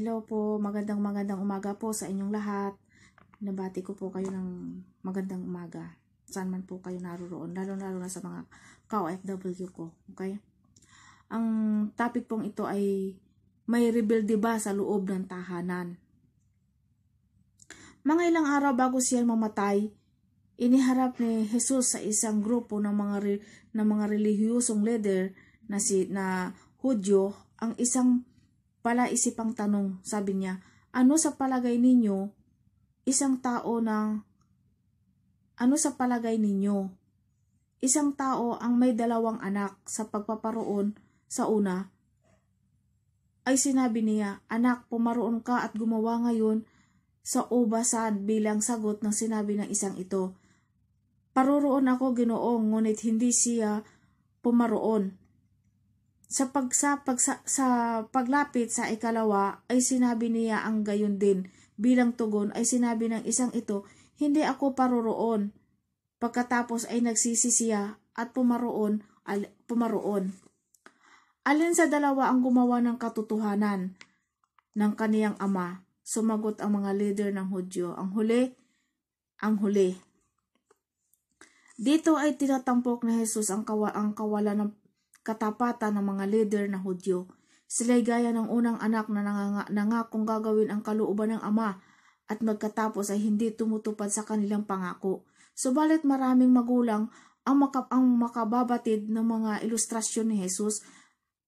Hello po, magandang magandang umaga po sa inyong lahat. Nabati ko po kayo ng magandang umaga. Saan man po kayo naroroon, lalo-lalo na sa mga ka-OFW ko. Okay? Ang topic pong ito ay may rebuild di ba sa loob ng tahanan? Mga ilang araw bago siya mamatay, iniharap ni Jesus sa isang grupo ng mga ng mga relihiyosong leader na si na Hudyo ang isang pala palaisipang tanong. Sabi niya, ano sa palagay ninyo isang tao ng ano sa palagay ninyo? Isang tao ang may dalawang anak sa pagpaparoon sa una ay sinabi niya, Anak, pumaroon ka at gumawa ngayon sa ubasan bilang sagot ng sinabi ng isang ito. Paroroon ako ginoong, ngunit hindi siya pumaroon. Sa, pagsa, pagsa, sa paglapit sa ikalawa ay sinabi niya ang gayon din. Bilang tugon ay sinabi ng isang ito, hindi ako paroroon. Pagkatapos ay nagsisisiya at pumaroon, al, pumaroon. Alin sa dalawa ang gumawa ng katotohanan ng kaniyang ama? Sumagot ang mga leader ng Hudyo. Ang huli, ang huli. Dito ay tinatampok na Hesus ang, kawa, ang kawalan ng katapatan ng mga leader na Hudyo. Sila'y gaya ng unang anak na nangangakong gagawin ang kalooban ng ama at magkatapos ay hindi tumutupad sa kanilang pangako. Subalit maraming magulang ang, maka, ang makababatid ng mga ilustrasyon ni Jesus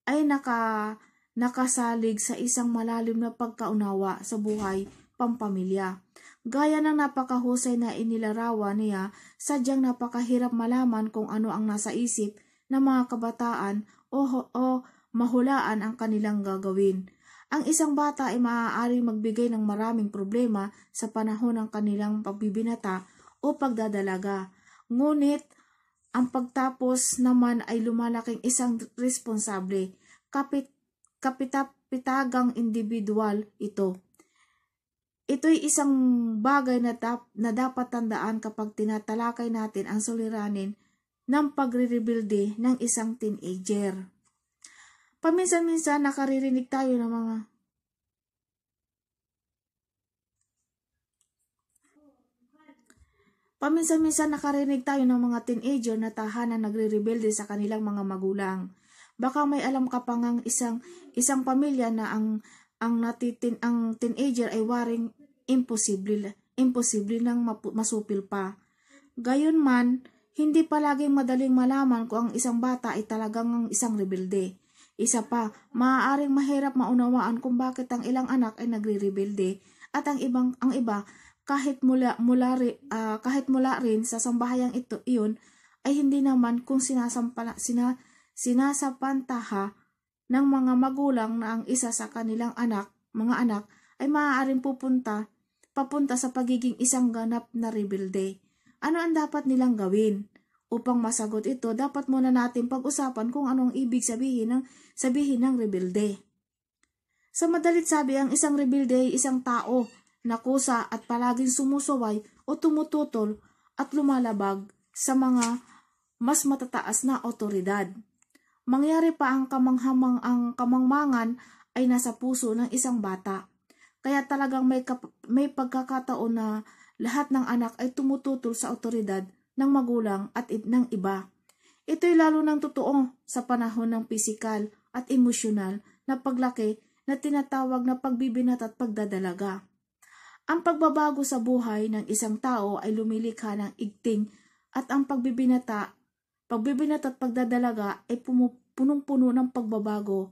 ay naka, nakasalig sa isang malalim na pagkaunawa sa buhay pampamilya. Gaya ng napakahusay na inilarawan niya, sadyang napakahirap malaman kung ano ang nasa isip na mga kabataan o, o mahulaan ang kanilang gagawin. Ang isang bata ay maaaring magbigay ng maraming problema sa panahon ng kanilang pagbibinata o pagdadalaga. Ngunit, ang pagtapos naman ay lumalaking isang responsable, kapit, kapitapitagang individual ito. Ito'y isang bagay na, tap, na dapat tandaan kapag tinatalakay natin ang suliranin ng pagre rebuilde ng isang teenager. Paminsan-minsan nakaririnig tayo ng mga Paminsan-minsan nakarinig tayo ng mga teenager na tahanan nagre rebuilde sa kanilang mga magulang. Baka may alam ka pa ngang isang isang pamilya na ang ang natitin ang teenager ay waring imposible imposible nang masupil pa. Gayon man, hindi palaging madaling malaman kung ang isang bata ay talagang isang rebelde. Isa pa, maaaring mahirap maunawaan kung bakit ang ilang anak ay nagre-rebelde at ang ibang ang iba kahit mula mula uh, kahit mula rin sa sambahayang ito iyon ay hindi naman kung sinasampala sina, sinasapantaha ng mga magulang na ang isa sa kanilang anak, mga anak ay maaaring pupunta papunta sa pagiging isang ganap na rebelde. Ano ang dapat nilang gawin? Upang masagot ito, dapat muna natin pag-usapan kung anong ibig sabihin ng sabihin ng rebelde. Sa madalit sabi, ang isang rebelde ay isang tao na kusa at palaging sumusuway o tumututol at lumalabag sa mga mas matataas na otoridad. Mangyari pa ang kamanghamang ang kamangmangan ay nasa puso ng isang bata. Kaya talagang may, kap- may pagkakataon na lahat ng anak ay tumututol sa otoridad ng magulang at ng iba. Ito'y lalo ng totoo sa panahon ng pisikal at emosyonal na paglaki na tinatawag na pagbibinat at pagdadalaga. Ang pagbabago sa buhay ng isang tao ay lumilikha ng igting at ang pagbibinata, pagbibinat at pagdadalaga ay punong-puno ng pagbabago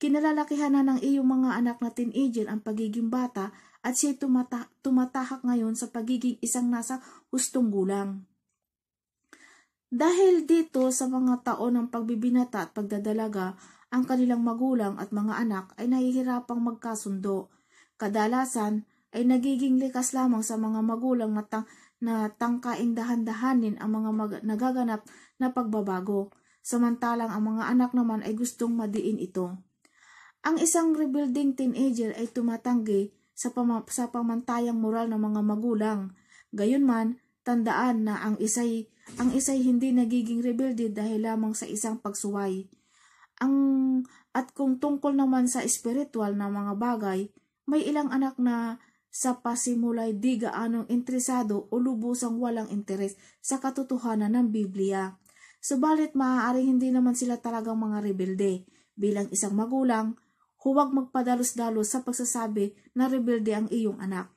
Kinalalakihan na ng iyong mga anak na teenager ang pagiging bata at siya tumata- tumatahak ngayon sa pagiging isang nasa hustong gulang. Dahil dito sa mga taon ng pagbibinata at pagdadalaga, ang kanilang magulang at mga anak ay nahihirapang magkasundo. Kadalasan ay nagiging likas lamang sa mga magulang na, tang- na tangkaing dahan-dahanin ang mga mag- nagaganap na pagbabago, samantalang ang mga anak naman ay gustong madiin ito. Ang isang rebuilding teenager ay tumatanggi sa, pam- sa pamantayang moral ng mga magulang. Gayunman, tandaan na ang isa'y ang isa'y hindi nagiging rebelde dahil lamang sa isang pagsuway. Ang at kung tungkol naman sa espiritual na mga bagay, may ilang anak na sa pasimulay di gaanong interesado o lubusang walang interes sa katotohanan ng Biblia. Subalit maaaring hindi naman sila talagang mga rebelde. Bilang isang magulang, Huwag magpadalos-dalos sa pagsasabi na rebelde ang iyong anak.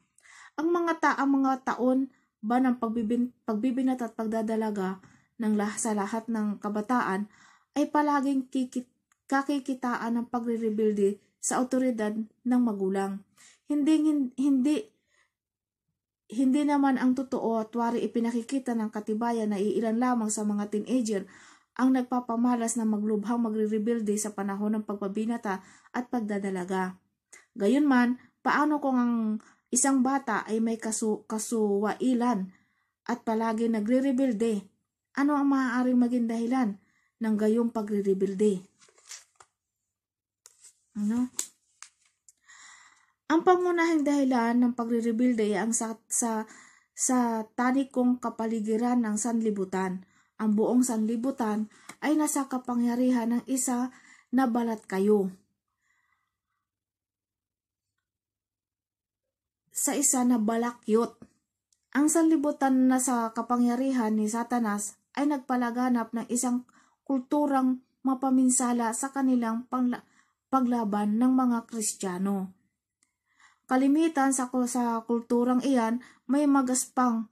Ang mga taang mga taon ba ng pagbibin, pagbibinat at pagdadalaga ng lah sa lahat ng kabataan ay palaging kikit, kakikitaan ng pagre-rebelde sa autoridad ng magulang. Hindi, hindi hindi naman ang totoo at wari ipinakikita ng katibayan na iilan lamang sa mga teenager ang nagpapamalas na maglubhang magre-rebuilde sa panahon ng pagpabinata at pagdadalaga. Gayunman, paano kung ang isang bata ay may kasu kasuwailan at palagi nagre-rebuilde? Ano ang maaaring maging dahilan ng gayong pagre-rebuilde? Ano? Ang pangunahing dahilan ng pagre-rebuilde ay ang sa, sa, sa tanikong kapaligiran ng sanlibutan – ang buong sanlibutan ay nasa kapangyarihan ng isa na balat kayo. Sa isa na balakyot. Ang sanlibutan na sa kapangyarihan ni Satanas ay nagpalaganap ng isang kulturang mapaminsala sa kanilang pangla- paglaban ng mga Kristiyano. Kalimitan sa, sa kulturang iyan may magaspang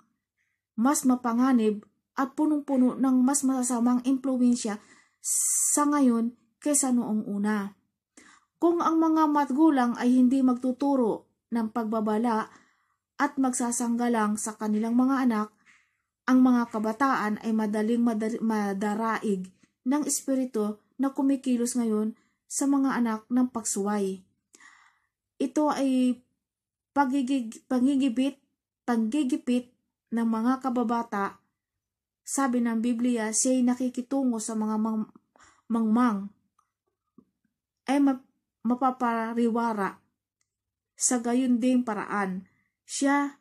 mas mapanganib at punong-puno ng mas masasamang impluensya sa ngayon kaysa noong una. Kung ang mga matgulang ay hindi magtuturo ng pagbabala at magsasangga lang sa kanilang mga anak, ang mga kabataan ay madaling madar- madaraig ng espiritu na kumikilos ngayon sa mga anak ng pagsuway. Ito ay pagigig, pangigibit, panggigipit ng mga kababata sabi ng Biblia, siya ay nakikitungo sa mga mang mangmang ay mapapariwara sa gayon ding paraan. Siya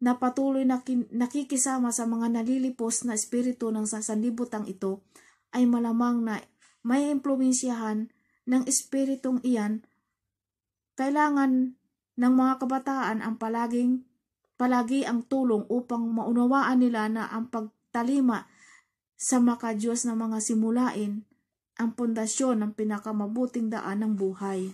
na patuloy na nakikisama sa mga nalilipos na espiritu ng sanlibutan ito ay malamang na may impluensyahan ng espiritong iyan. Kailangan ng mga kabataan ang palaging palagi ang tulong upang maunawaan nila na ang pag talima sa makadiyos na mga simulain ang pundasyon ng pinakamabuting daan ng buhay.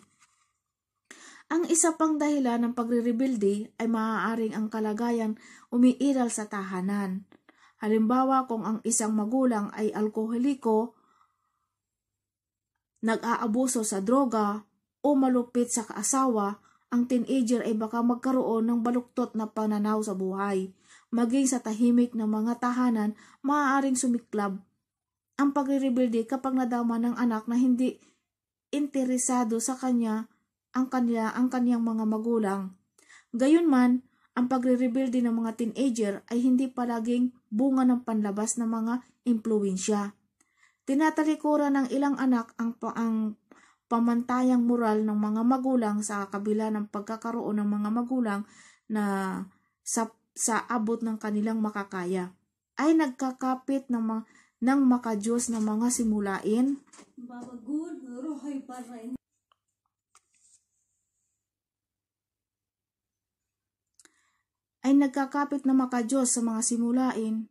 Ang isa pang dahilan ng pagrirebilde ay maaaring ang kalagayan umiiral sa tahanan. Halimbawa kung ang isang magulang ay alkoholiko, nag-aabuso sa droga, o malupit sa kaasawa, ang teenager ay baka magkaroon ng baluktot na pananaw sa buhay maging sa tahimik ng mga tahanan, maaaring sumiklab. Ang pagre-rebelde kapag nadama ng anak na hindi interesado sa kanya ang kanila ang kaniyang mga magulang. Gayon man, ang pagre-rebelde ng mga teenager ay hindi palaging bunga ng panlabas ng mga impluensya. Tinatalikuran ng ilang anak ang, pa- ang pamantayang moral ng mga magulang sa kabila ng pagkakaroon ng mga magulang na sa sa abot ng kanilang makakaya ay nagkakapit ng mga ng makadiyos ng mga simulain ay nagkakapit na makadiyos sa mga simulain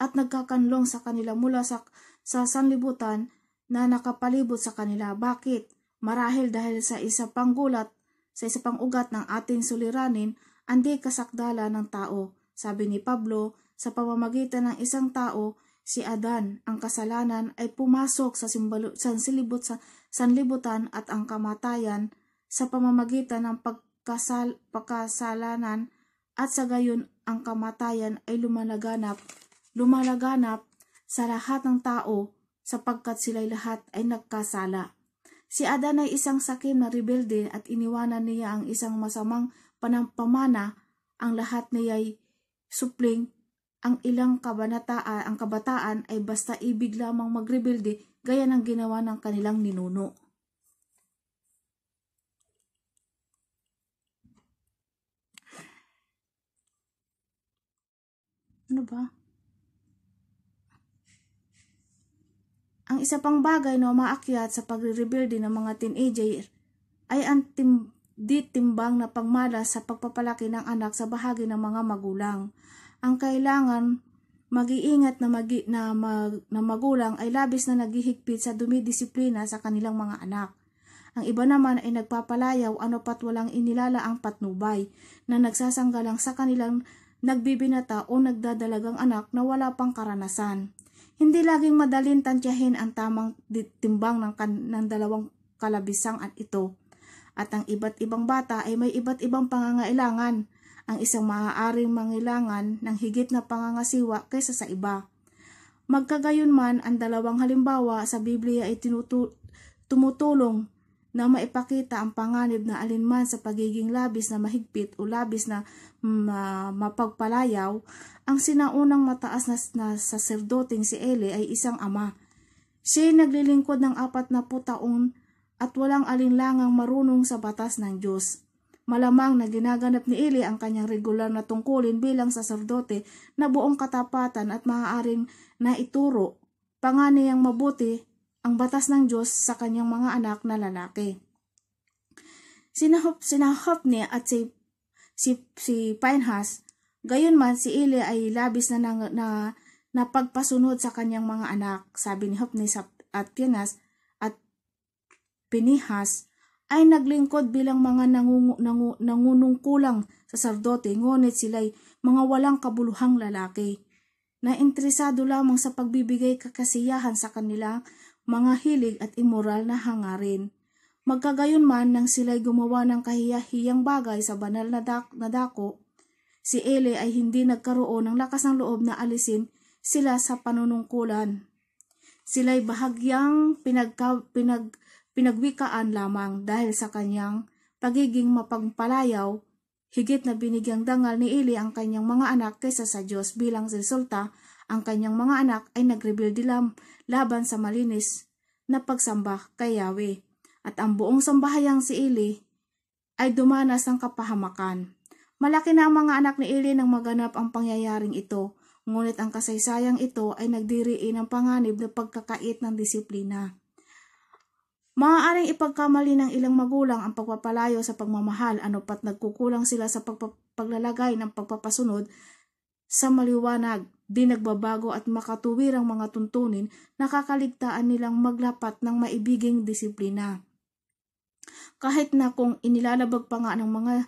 at nagkakanlong sa kanila mula sa, sa sanlibutan na nakapalibot sa kanila. Bakit? Marahil dahil sa isa pang gulat, sa isa pang ugat ng ating suliranin andi kasakdala ng tao. Sabi ni Pablo, sa pamamagitan ng isang tao, si Adan, ang kasalanan ay pumasok sa, simbalo, sansilibot, sanlibutan at ang kamatayan sa pamamagitan ng pagkasal, pagkasalanan at sa gayon ang kamatayan ay lumalaganap, lumalaganap sa lahat ng tao sapagkat sila'y lahat ay nagkasala. Si Adan ay isang sakim na rebelde at iniwanan niya ang isang masamang panampamana ang lahat niya'y supling ang ilang kabataan, ang kabataan ay basta ibig lamang magrebelde gaya ng ginawa ng kanilang ninuno. Ano ba? Ang isa pang bagay na umaakyat sa pagre-rebuild ng mga teenager ay ang ditimbang na pagmalas sa pagpapalaki ng anak sa bahagi ng mga magulang. Ang kailangan mag-iingat na, mag na, mag na magulang ay labis na naghihigpit sa dumidisiplina sa kanilang mga anak. Ang iba naman ay nagpapalayaw ano pat walang inilala ang patnubay na nagsasanggalang sa kanilang nagbibinata o nagdadalagang anak na wala pang karanasan. Hindi laging madaling tantyahin ang tamang timbang ng, ng dalawang kalabisang at ito. At ang iba't ibang bata ay may iba't ibang pangangailangan. Ang isang maaaring mangilangan ng higit na pangangasiwa kaysa sa iba. Magkagayon man, ang dalawang halimbawa sa Biblia ay tinutu- tumutulong na maipakita ang panganib na alinman sa pagiging labis na mahigpit o labis na ma- mapagpalayaw, ang sinaunang mataas na, na saserdoting si Eli ay isang ama. Siya ay naglilingkod ng apat na taong at walang alinlangang marunong sa batas ng Diyos. Malamang na ginaganap ni Eli ang kanyang regular na tungkulin bilang saserdote na buong katapatan at maaaring na ituro panganayang mabuti ang batas ng Diyos sa kanyang mga anak na lalaki. Sinahop, sinahop niya at si, si, si Pinehas, gayon man si Eli ay labis na, na, na napagpasunod sa kanyang mga anak, sabi ni Hopni at Pinas, Pinihas ay naglingkod bilang mga nangungu, nangu, nangunungkulang sardote ngunit sila'y mga walang kabuluhang lalaki na interesado lamang sa pagbibigay kakasiyahan sa kanila mga hilig at immoral na hangarin. Magkagayon man nang sila'y gumawa ng kahiyahiyang bagay sa banal na, dak- na dako, si Ele ay hindi nagkaroon ng lakas ng loob na alisin sila sa panunungkulan. Sila'y bahagyang pinagka- pinag pinagwikaan lamang dahil sa kanyang pagiging mapagpalayaw, higit na binigyang dangal ni Eli ang kanyang mga anak kaysa sa Diyos bilang resulta ang kanyang mga anak ay nagrebelde dilam laban sa malinis na pagsamba kay Yahweh. At ang buong sambahayang si Eli ay dumanas ng kapahamakan. Malaki na ang mga anak ni Eli nang maganap ang pangyayaring ito, ngunit ang kasaysayang ito ay nagdiriin ng panganib na pagkakait ng disiplina. Maaaring ipagkamali ng ilang magulang ang pagpapalayo sa pagmamahal pat nagkukulang sila sa paglalagay ng pagpapasunod sa maliwanag, di nagbabago at makatuwirang mga tuntunin nakakaligtaan nilang maglapat ng maibiging disiplina. Kahit na kung inilalabag pa nga ng mga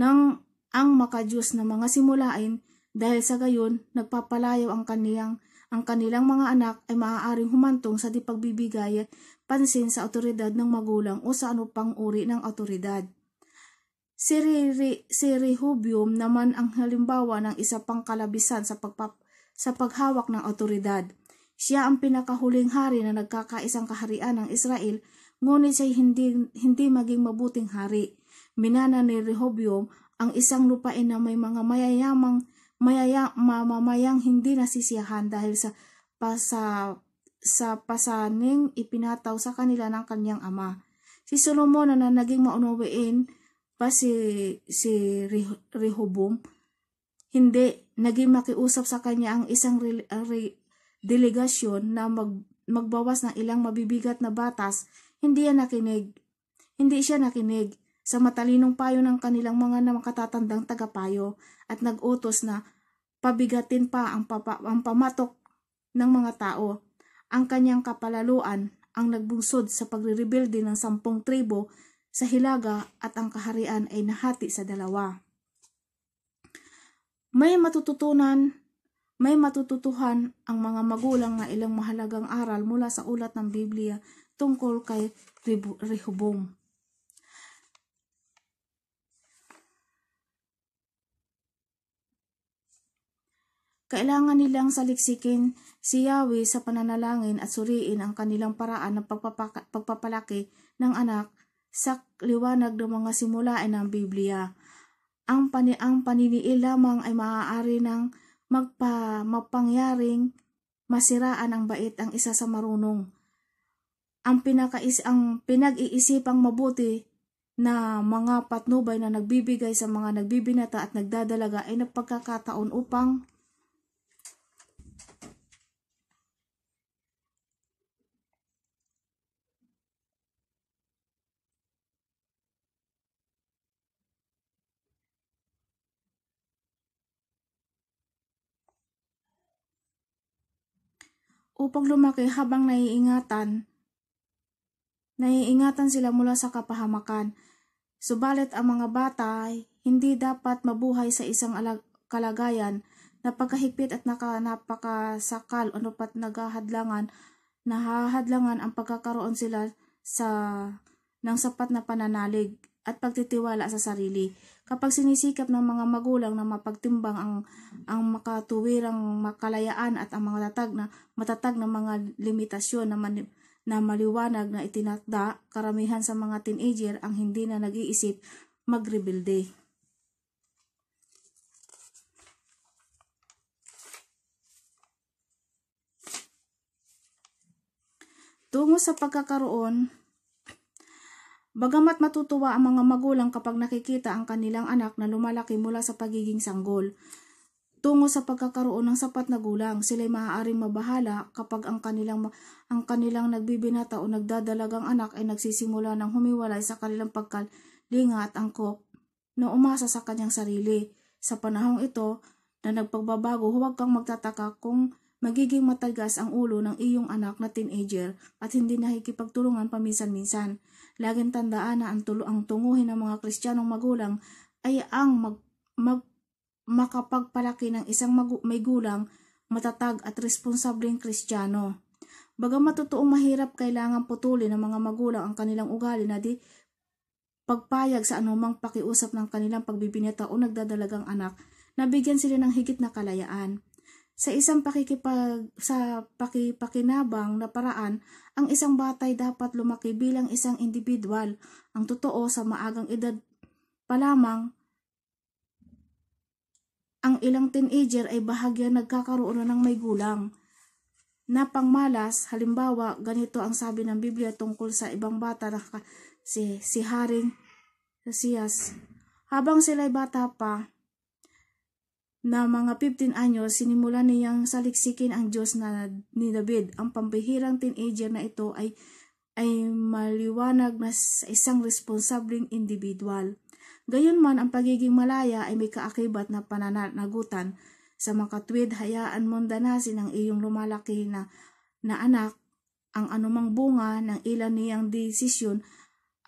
ng ang makadyos na mga simulain dahil sa gayon nagpapalayo ang kaniyang ang kanilang mga anak ay maaaring humantong sa di pagbibigay pansin sa autoridad ng magulang o sa ano pang uri ng autoridad. Si, Re, si Rehobium naman ang halimbawa ng isa pang kalabisan sa, pagpap, sa paghawak ng autoridad. Siya ang pinakahuling hari na nagkakaisang kaharian ng Israel, ngunit siya hindi, hindi maging mabuting hari. Minana ni Rehobium ang isang lupain na may mga mayayamang mayaya, mamamayang hindi nasisiyahan dahil sa, pa, sa sa pasaning ipinataw sa kanila ng kanyang ama. Si Solomon na naging maunawain pa si, si Rehoboam, hindi, naging makiusap sa kanya ang isang re, re, delegasyon na mag, magbawas ng ilang mabibigat na batas, hindi yan nakinig. Hindi siya nakinig sa matalinong payo ng kanilang mga nakatatandang tagapayo at nagutos na pabigatin pa ang, papa, ang pamatok ng mga tao ang kanyang kapalaluan ang nagbungsod sa pagre pagrirebelde ng sampung tribo sa Hilaga at ang kaharian ay nahati sa dalawa. May matututunan, may matututuhan ang mga magulang na ilang mahalagang aral mula sa ulat ng Biblia tungkol kay Rehoboam. Kailangan nilang saliksikin si Yahweh sa pananalangin at suriin ang kanilang paraan ng pagpapalaki ng anak sa liwanag ng mga simulain ng Biblia. Ang, pani ang paniniil lamang ay maaari ng magpa mapangyaring masiraan ang bait ang isa sa marunong. Ang, pinakais ang pinag-iisipang mabuti na mga patnubay na nagbibigay sa mga nagbibinata at nagdadalaga ay nagpagkakataon upang upang lumaki habang naiingatan. Naiingatan sila mula sa kapahamakan. Subalit ang mga bata ay hindi dapat mabuhay sa isang kalagayan na pagkahigpit at naka, napakasakal o napat nagahadlangan, nahahadlangan ang pagkakaroon sila sa ng sapat na pananalig at pagtitiwala sa sarili. Kapag sinisikap ng mga magulang na mapagtimbang ang, ang makatuwirang makalayaan at ang mga tatag na, matatag na mga limitasyon na, mani, na maliwanag na itinakda, karamihan sa mga teenager ang hindi na nag-iisip magrebelde. Tungo sa pagkakaroon Bagamat matutuwa ang mga magulang kapag nakikita ang kanilang anak na lumalaki mula sa pagiging sanggol, tungo sa pagkakaroon ng sapat na gulang, sila ay maaaring mabahala kapag ang kanilang, ang kanilang nagbibinata o nagdadalagang anak ay nagsisimula ng humiwalay sa kanilang pagkalinga at angkop na umasa sa kanyang sarili. Sa panahong ito na nagpagbabago, huwag kang magtataka kung magiging matagas ang ulo ng iyong anak na teenager at hindi nakikipagtulungan paminsan-minsan. Laging tandaan na ang, tulo, ang tunguhin ng mga Kristiyanong magulang ay ang mag, mag, makapagpalaki ng isang mag, may gulang, matatag at responsableng Kristiyano. Bagamat totoong mahirap, kailangan putulin ng mga magulang ang kanilang ugali na di pagpayag sa anumang pakiusap ng kanilang pagbibinata o nagdadalagang anak, nabigyan sila ng higit na kalayaan sa isang pakikipag sa pakipakinabang na paraan ang isang bata ay dapat lumaki bilang isang individual. Ang totoo sa maagang edad pa lamang, ang ilang teenager ay bahagya nagkakaroon na ng may gulang. Na pangmalas, halimbawa, ganito ang sabi ng Biblia tungkol sa ibang bata na si, si Haring Josias. Habang sila'y bata pa, na mga 15 anyos, sinimula niyang saliksikin ang Diyos na ni David. Ang pambihirang teenager na ito ay ay maliwanag na sa isang responsabling individual. Gayunman, ang pagiging malaya ay may kaakibat na pananagutan. Sa makatwid, hayaan mong danasin ang iyong lumalaki na, na anak ang anumang bunga ng ilan niyang desisyon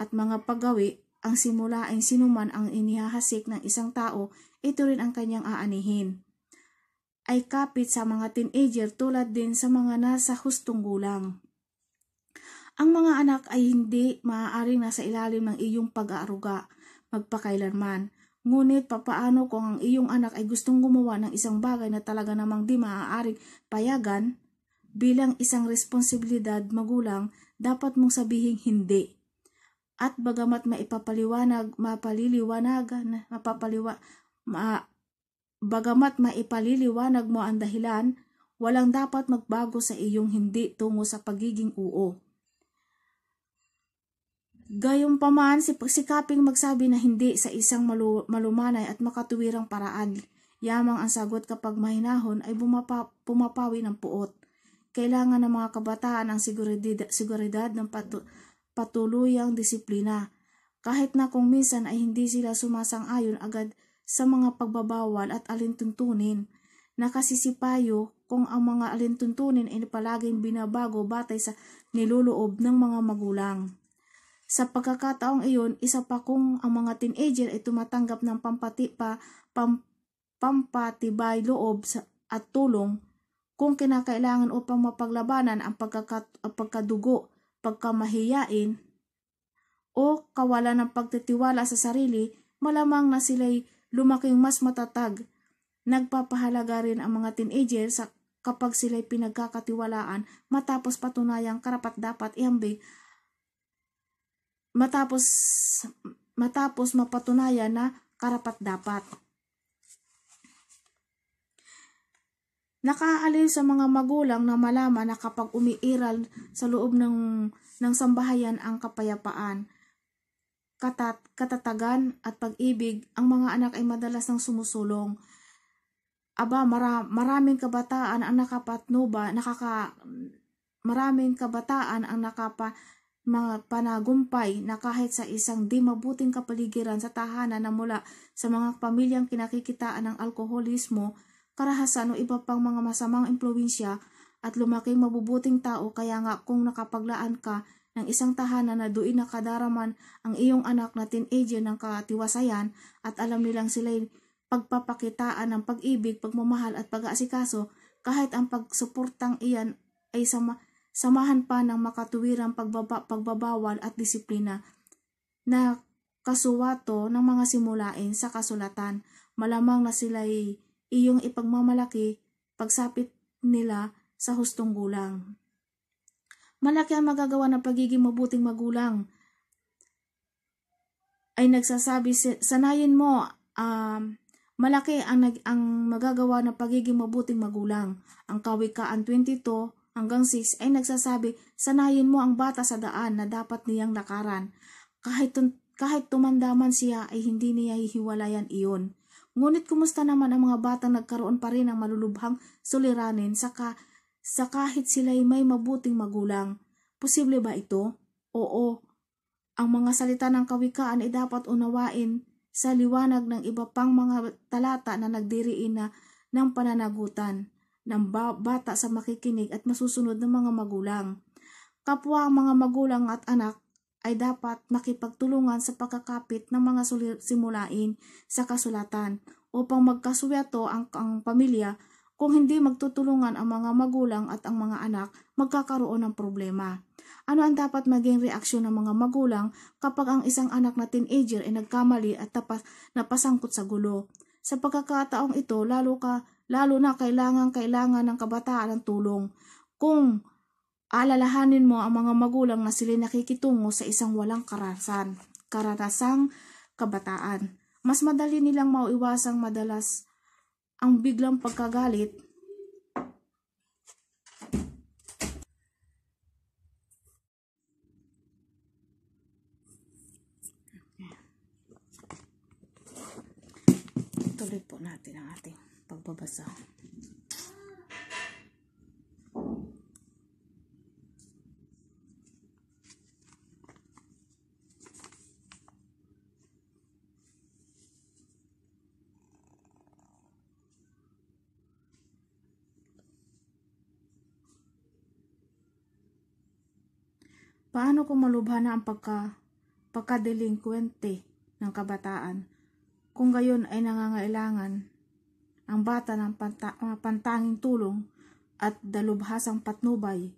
at mga paggawi ang simula ay sinuman ang inihahasik ng isang tao ito rin ang kanyang aanihin. Ay kapit sa mga teenager tulad din sa mga nasa hustong gulang. Ang mga anak ay hindi maaaring nasa ilalim ng iyong pag-aaruga magpakailanman. Ngunit papaano kung ang iyong anak ay gustong gumawa ng isang bagay na talaga namang di maaaring payagan? Bilang isang responsibilidad magulang, dapat mong sabihing hindi. At bagamat maipapaliwanag, mapaliliwanagan, mapapaliwa, Ma bagamat maipaliliwanag mo ang dahilan, walang dapat magbago sa iyong hindi tungo sa pagiging uo. Gayunpaman, sikaping magsabi na hindi sa isang malu- malumanay at makatuwirang paraan. Yamang ang sagot kapag mahinahon ay bumapa- pumapawi ng puot. Kailangan ng mga kabataan ang siguridad, siguridad ng patu- patuluyang disiplina. Kahit na kung minsan ay hindi sila sumasang-ayon agad sa mga pagbabawal at alintuntunin. Nakasisipayo kung ang mga alintuntunin ay palaging binabago batay sa niluloob ng mga magulang. Sa pagkakataong iyon, isa pa kung ang mga teenager ay tumatanggap ng pampati, pa, pam, pampatibay loob sa, at tulong kung kinakailangan upang mapaglabanan ang pagkaka, pagkadugo, pagkamahiyain, o kawalan ng pagtitiwala sa sarili, malamang na sila'y lumaking mas matatag. Nagpapahalaga rin ang mga teenager sa kapag sila'y pinagkakatiwalaan matapos patunayang karapat dapat iambig matapos matapos mapatunayan na karapat dapat. Nakaaliw sa mga magulang na malaman na kapag umiiral sa loob ng, ng sambahayan ang kapayapaan, katat, katatagan at pag-ibig, ang mga anak ay madalas nang sumusulong. Aba, mara, maraming kabataan ang nakapatnuba, nakaka, maraming kabataan ang nakapa, mga panagumpay na kahit sa isang di mabuting kapaligiran sa tahanan na mula sa mga pamilyang kinakikitaan ng alkoholismo, karahasan o iba pang mga masamang impluensya at lumaking mabubuting tao kaya nga kung nakapaglaan ka ng isang tahanan na doon nakadaraman ang iyong anak na teenager ng katiwasayan at alam nilang sila'y pagpapakitaan ng pag-ibig, pagmamahal at pag-aasikaso kahit ang pagsuportang iyan ay sama, samahan pa ng makatuwirang pagbaba, pagbabawal at disiplina na kasuwato ng mga simulain sa kasulatan. Malamang na sila'y iyong ipagmamalaki pagsapit nila sa hustong gulang malaki ang magagawa ng pagiging mabuting magulang. Ay nagsasabi, sanayin mo, um, malaki ang, nag, ang magagawa ng pagiging mabuting magulang. Ang kawikaan 22 hanggang 6 ay nagsasabi, sanayin mo ang bata sa daan na dapat niyang lakaran. Kahit, kahit tumandaman siya ay hindi niya hihiwalayan iyon. Ngunit kumusta naman ang mga batang nagkaroon pa rin ng malulubhang suliranin sa ka sa kahit sila'y may mabuting magulang. Posible ba ito? Oo. Ang mga salita ng kawikaan ay dapat unawain sa liwanag ng iba pang mga talata na nagdiriin na ng pananagutan ng bata sa makikinig at masusunod ng mga magulang. Kapwa ang mga magulang at anak ay dapat makipagtulungan sa pagkakapit ng mga simulain sa kasulatan upang magkasuyato ang, ang pamilya kung hindi magtutulungan ang mga magulang at ang mga anak, magkakaroon ng problema. Ano ang dapat maging reaksyon ng mga magulang kapag ang isang anak na teenager ay nagkamali at tapas, napasangkot sa gulo? Sa pagkakataong ito, lalo, ka, lalo na kailangan-kailangan ng kabataan ng tulong. Kung alalahanin mo ang mga magulang na sila nakikitungo sa isang walang karasan, karanasang kabataan. Mas madali nilang mauiwasang madalas ang biglang pagkagalit tuloy po natin ang ating pagbabasa. Paano kung malubha na ang pagka, pagkadelinkwente ng kabataan kung gayon ay nangangailangan ang bata ng panta- pantanging tulong at dalubhasang patnubay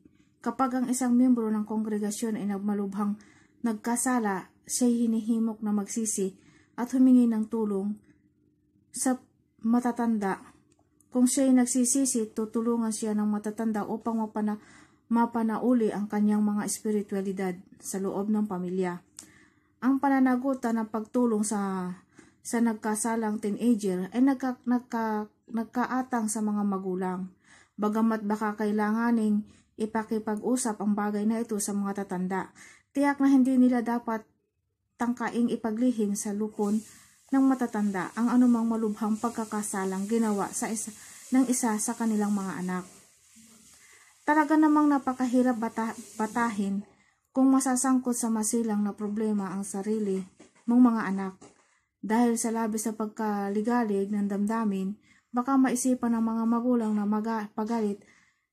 kapag ang isang miyembro ng kongregasyon ay nagmalubhang nagkasala, siya hinihimok na magsisi at humingi ng tulong sa matatanda. Kung siya ay nagsisisi, tutulungan siya ng matatanda upang mapana mapanauli ang kanyang mga espiritualidad sa loob ng pamilya. Ang pananagutan ng pagtulong sa sa nagkasalang teenager ay nagka, nagka, nagkaatang sa mga magulang. Bagamat baka kailanganing ipakipag-usap ang bagay na ito sa mga tatanda, tiyak na hindi nila dapat tangkaing ipaglihim sa lupon ng matatanda ang anumang malubhang pagkakasalang ginawa sa isa, ng isa sa kanilang mga anak. Talaga namang napakahirap bata batahin kung masasangkot sa masilang na problema ang sarili mong mga anak. Dahil sa labis na pagkaligalig ng damdamin, baka maisipan ng mga magulang na pagalit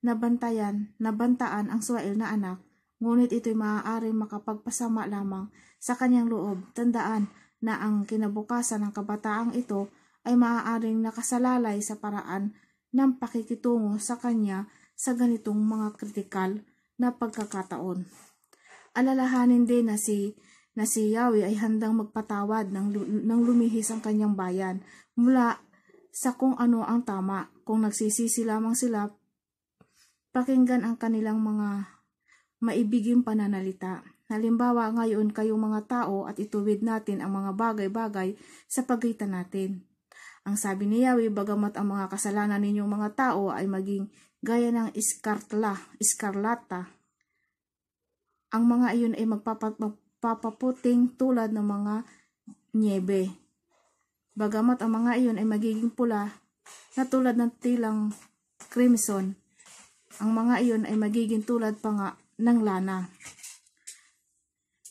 na bantayan, na bantaan ang swail na anak, ngunit ito'y maaaring makapagpasama lamang sa kanyang loob. Tandaan na ang kinabukasan ng kabataang ito ay maaaring nakasalalay sa paraan ng pakikitungo sa kanya sa ganitong mga kritikal na pagkakataon. Alalahanin din na si na si Yahweh ay handang magpatawad ng, ng lumihis ang kanyang bayan mula sa kung ano ang tama. Kung nagsisisi lamang sila, pakinggan ang kanilang mga maibiging pananalita. Halimbawa, ngayon kayong mga tao at ituwid natin ang mga bagay-bagay sa pagitan natin. Ang sabi ni Yahweh, bagamat ang mga kasalanan ninyong mga tao ay maging gaya ng iskartla, iskarlata. Ang mga iyon ay magpapaputing tulad ng mga niebe. Bagamat ang mga iyon ay magiging pula na tulad ng tilang crimson, ang mga iyon ay magiging tulad pa nga ng lana.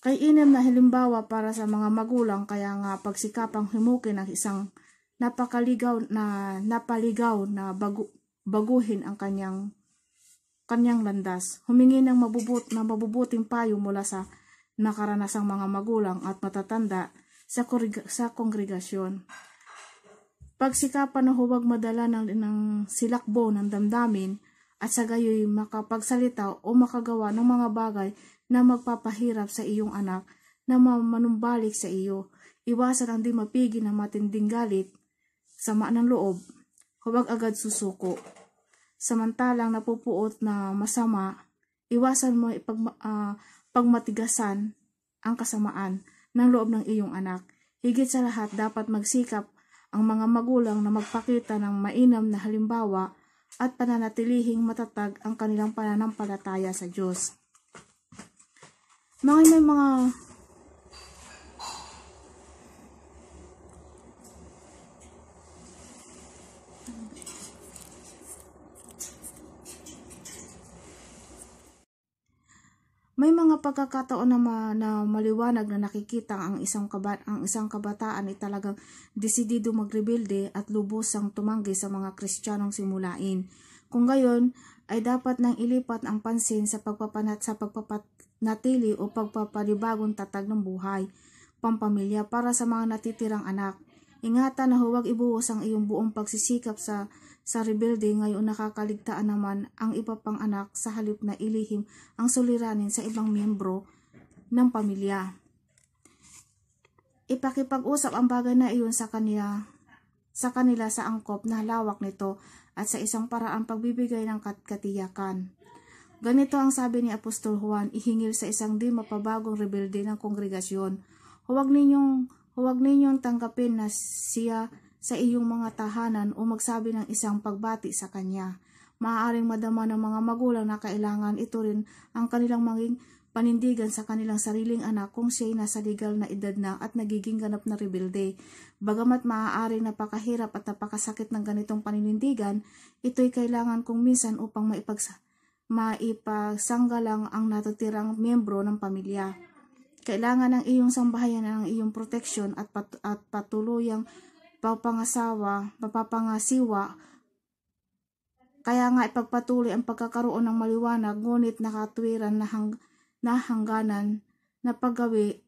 Kay inam na halimbawa para sa mga magulang kaya nga pagsikapang himukin ang isang napakaligaw na napaligaw na bago, baguhin ang kanyang kanyang landas. Humingi ng mabubut na mabubuting payo mula sa nakaranasang mga magulang at matatanda sa, sa kongregasyon. Pagsikapan na huwag madala ng, ng silakbo ng damdamin at sa gayoy makapagsalita o makagawa ng mga bagay na magpapahirap sa iyong anak na manumbalik sa iyo. Iwasan ang di mapigil na matinding galit, sama ng loob, huwag agad susuko. Samantalang napupuot na masama, iwasan mo ipag, uh, ah, pagmatigasan ang kasamaan ng loob ng iyong anak. Higit sa lahat, dapat magsikap ang mga magulang na magpakita ng mainam na halimbawa at pananatilihing matatag ang kanilang pananampalataya sa Diyos. Mga may mga May mga pagkakataon na, ma, na maliwanag na nakikita ang isang, kaba, ang isang kabataan ay talagang desidido magrebelde at lubosang tumanggi sa mga kristyanong simulain. Kung gayon, ay dapat nang ilipat ang pansin sa pagpapanat sa pagpapanatili o pagpapanibagong tatag ng buhay, pampamilya para sa mga natitirang anak. Ingatan na huwag ibuhos ang iyong buong pagsisikap sa sa rebuilding ngayon nakakaligtaan naman ang iba pang anak sa halip na ilihim ang suliranin sa ibang miyembro ng pamilya. Ipakipag-usap ang bagay na iyon sa kanya sa kanila sa angkop na lawak nito at sa isang paraang pagbibigay ng kat katiyakan. Ganito ang sabi ni Apostol Juan, ihingil sa isang di mapabagong rebelde ng kongregasyon. Huwag ninyong, huwag ninyong tanggapin na siya sa iyong mga tahanan o magsabi ng isang pagbati sa kanya. Maaaring madama ng mga magulang na kailangan ito rin ang kanilang maging panindigan sa kanilang sariling anak kung siya'y nasa legal na edad na at nagiging ganap na rebelde. Bagamat maaari napakahirap at napakasakit ng ganitong paninindigan, ito'y kailangan kung minsan upang maipagsa maipasanggalang ang natatirang miyembro ng pamilya. Kailangan ng iyong sambahayan ang iyong protection at, pat- at patuloyang papangasawa, mapapangasiwa. Kaya nga ipagpatuloy ang pagkakaroon ng maliwanag ngunit nakatwiran na, hang, na hangganan na paggawi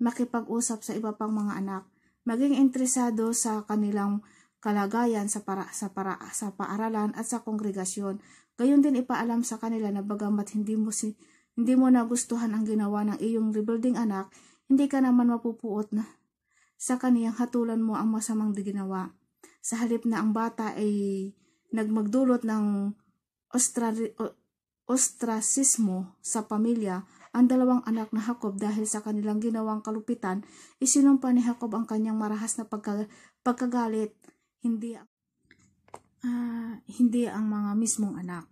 makipag-usap sa iba pang mga anak. Maging interesado sa kanilang kalagayan sa para sa para sa paaralan at sa kongregasyon. Gayon din ipaalam sa kanila na bagamat hindi mo si, hindi mo nagustuhan ang ginawa ng iyong rebuilding anak, hindi ka naman mapupuot na sa kaniyang hatulan mo ang masamang ginawa. Sa halip na ang bata ay nagmagdulot ng ostra- ostracismo sa pamilya, ang dalawang anak na Jacob dahil sa kanilang ginawang kalupitan, isinumpa ni Jacob ang kanyang marahas na pagkagalit, hindi, uh, hindi ang mga mismong anak.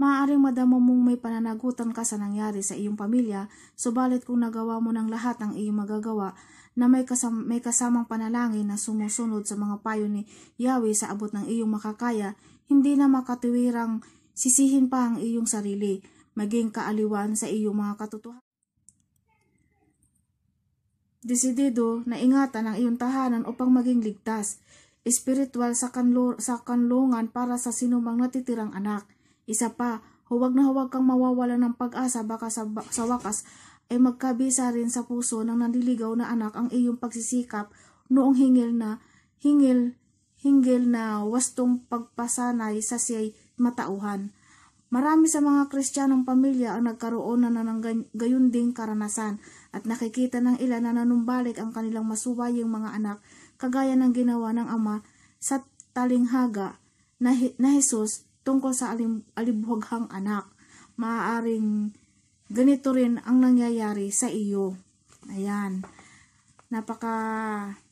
Maaaring madamo mong may pananagutan ka sa nangyari sa iyong pamilya, subalit kung nagawa mo ng lahat ang iyong magagawa, na may, kasam, may kasamang panalangin na sumusunod sa mga payo ni Yahweh sa abot ng iyong makakaya, hindi na makatuwirang sisihin pa ang iyong sarili, maging kaaliwan sa iyong mga katotohanan. Desidido na ingatan ang iyong tahanan upang maging ligtas, espiritual sa, kanlo, sa kanlungan para sa sinumang natitirang anak. Isa pa, huwag na huwag kang mawawala ng pag-asa baka sa, sa wakas ay magkabisa rin sa puso ng nanliligaw na anak ang iyong pagsisikap noong hingil na hingil hinggil na wastong pagpasanay sa siyay matauhan. Marami sa mga kristyanong pamilya ang nagkaroon na ng gayon ding karanasan at nakikita ng ilan na nanumbalik ang kanilang masuwaying mga anak kagaya ng ginawa ng ama sa talinghaga na, na Jesus tungkol sa alim, alibuhaghang anak. Maaaring ganito rin ang nangyayari sa iyo. Ayan. Napaka,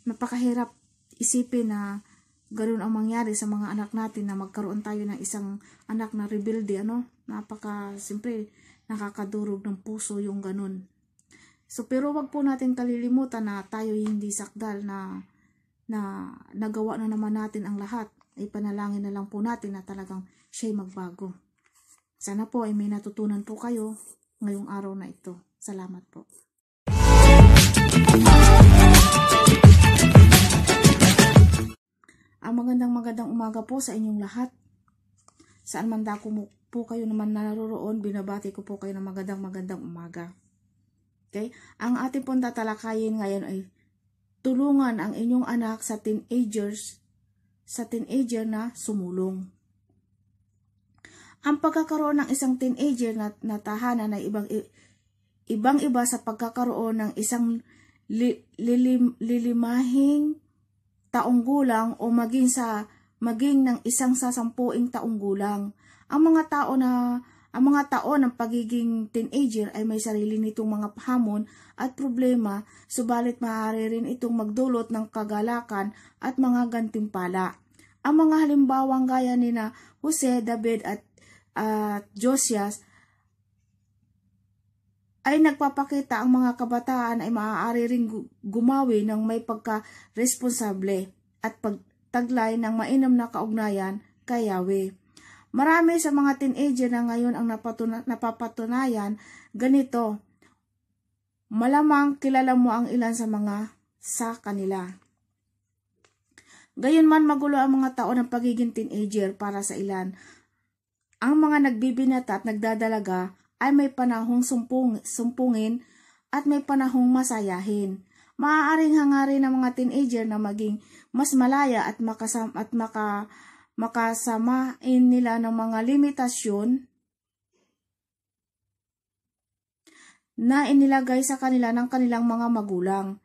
napakahirap isipin na ganoon ang mangyari sa mga anak natin na magkaroon tayo ng isang anak na rebelde, ano? Napaka, siyempre, nakakadurog ng puso yung ganun. So, pero wag po natin kalilimutan na tayo hindi sakdal na, na nagawa na naman natin ang lahat. Ipanalangin na lang po natin na talagang siya'y magbago. Sana po ay may natutunan po kayo ngayong araw na ito. Salamat po. Ang ah, magandang magandang umaga po sa inyong lahat. Saan man dako po kayo naman naroroon, binabati ko po kayo ng magandang magandang umaga. Okay? Ang ating pong tatalakayin ngayon ay tulungan ang inyong anak sa teenagers sa teenager na sumulong. Ang pagkakaroon ng isang teenager na, na tahanan ay ibang ibang iba sa pagkakaroon ng isang li, lilim, lilimahing taong gulang o maging sa maging ng isang sasampuing taong gulang. Ang mga tao na ang mga tao ng pagiging teenager ay may sarili nitong mga hamon at problema, subalit maaari rin itong magdulot ng kagalakan at mga gantimpala. Ang mga halimbawang gaya ni na Jose, David at at Josias ay nagpapakita ang mga kabataan ay maaari ring gumawi ng may pagka-responsable at pagtaglay ng mainam na kaugnayan kay Yahweh. Marami sa mga teenager na ngayon ang napapatunayan ganito. Malamang kilala mo ang ilan sa mga sa kanila. Gayunman magulo ang mga tao ng pagiging teenager para sa ilan. Ang mga nagbibinata at nagdadalaga ay may panahong sumpung, sumpungin at may panahong masayahin. Maaaring hangarin ng mga teenager na maging mas malaya at makasam at maka makasamain nila ng mga limitasyon na inilagay sa kanila ng kanilang mga magulang.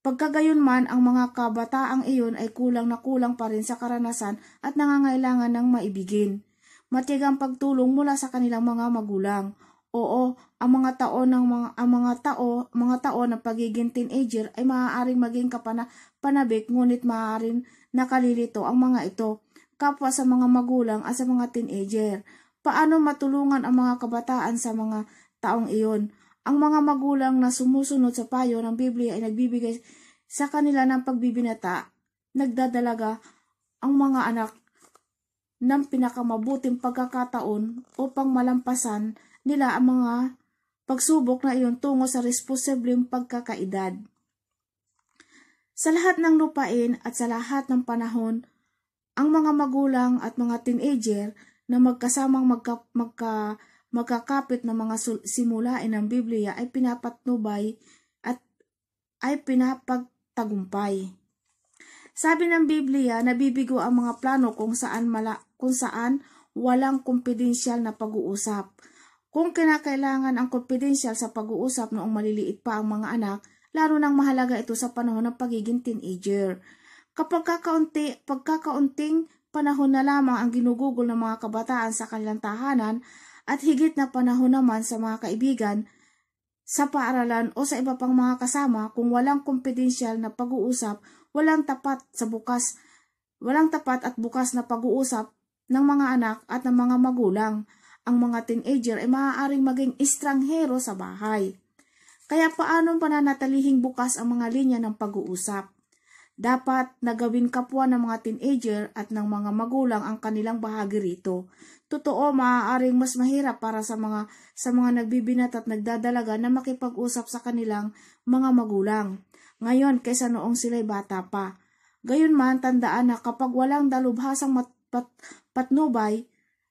Pagkagayon man, ang mga kabataang iyon ay kulang na kulang pa rin sa karanasan at nangangailangan ng maibigin matigang pagtulong mula sa kanilang mga magulang. Oo, ang mga tao ng mga ang mga tao, mga tao na pagiging teenager ay maaaring maging kapana, panabik ngunit maaaring nakalilito ang mga ito kapwa sa mga magulang at sa mga teenager. Paano matulungan ang mga kabataan sa mga taong iyon? Ang mga magulang na sumusunod sa payo ng Biblia ay nagbibigay sa kanila ng pagbibinata, nagdadalaga ang mga anak ng pinakamabuting pagkakataon upang malampasan nila ang mga pagsubok na iyon tungo sa responsibleng pagkakaedad. Sa lahat ng lupain at sa lahat ng panahon, ang mga magulang at mga teenager na magkasamang magka, magka, magkakapit ng mga simulain ng Biblia ay pinapatnubay at ay pinapagtagumpay. Sabi ng Biblia, nabibigo ang mga plano kung saan mala, kung saan walang kumpidensyal na pag-uusap. Kung kinakailangan ang kumpidensyal sa pag-uusap noong maliliit pa ang mga anak, lalo nang mahalaga ito sa panahon ng pagiging teenager. Kapag kakaunti, pagkakaunting panahon na lamang ang ginugugol ng mga kabataan sa kanilang tahanan at higit na panahon naman sa mga kaibigan, sa paaralan o sa iba pang mga kasama kung walang kompedensyal na pag-uusap, walang tapat sa bukas, walang tapat at bukas na pag-uusap, ng mga anak at ng mga magulang. Ang mga teenager ay maaaring maging estranghero sa bahay. Kaya paano pananatalihing bukas ang mga linya ng pag-uusap? Dapat nagawin kapwa ng mga teenager at ng mga magulang ang kanilang bahagi rito. Totoo, maaaring mas mahirap para sa mga sa mga nagbibinat at nagdadalaga na makipag-usap sa kanilang mga magulang. Ngayon kaysa noong sila'y bata pa. Gayon man, tandaan na kapag walang dalubhasang mat pat, patnubay,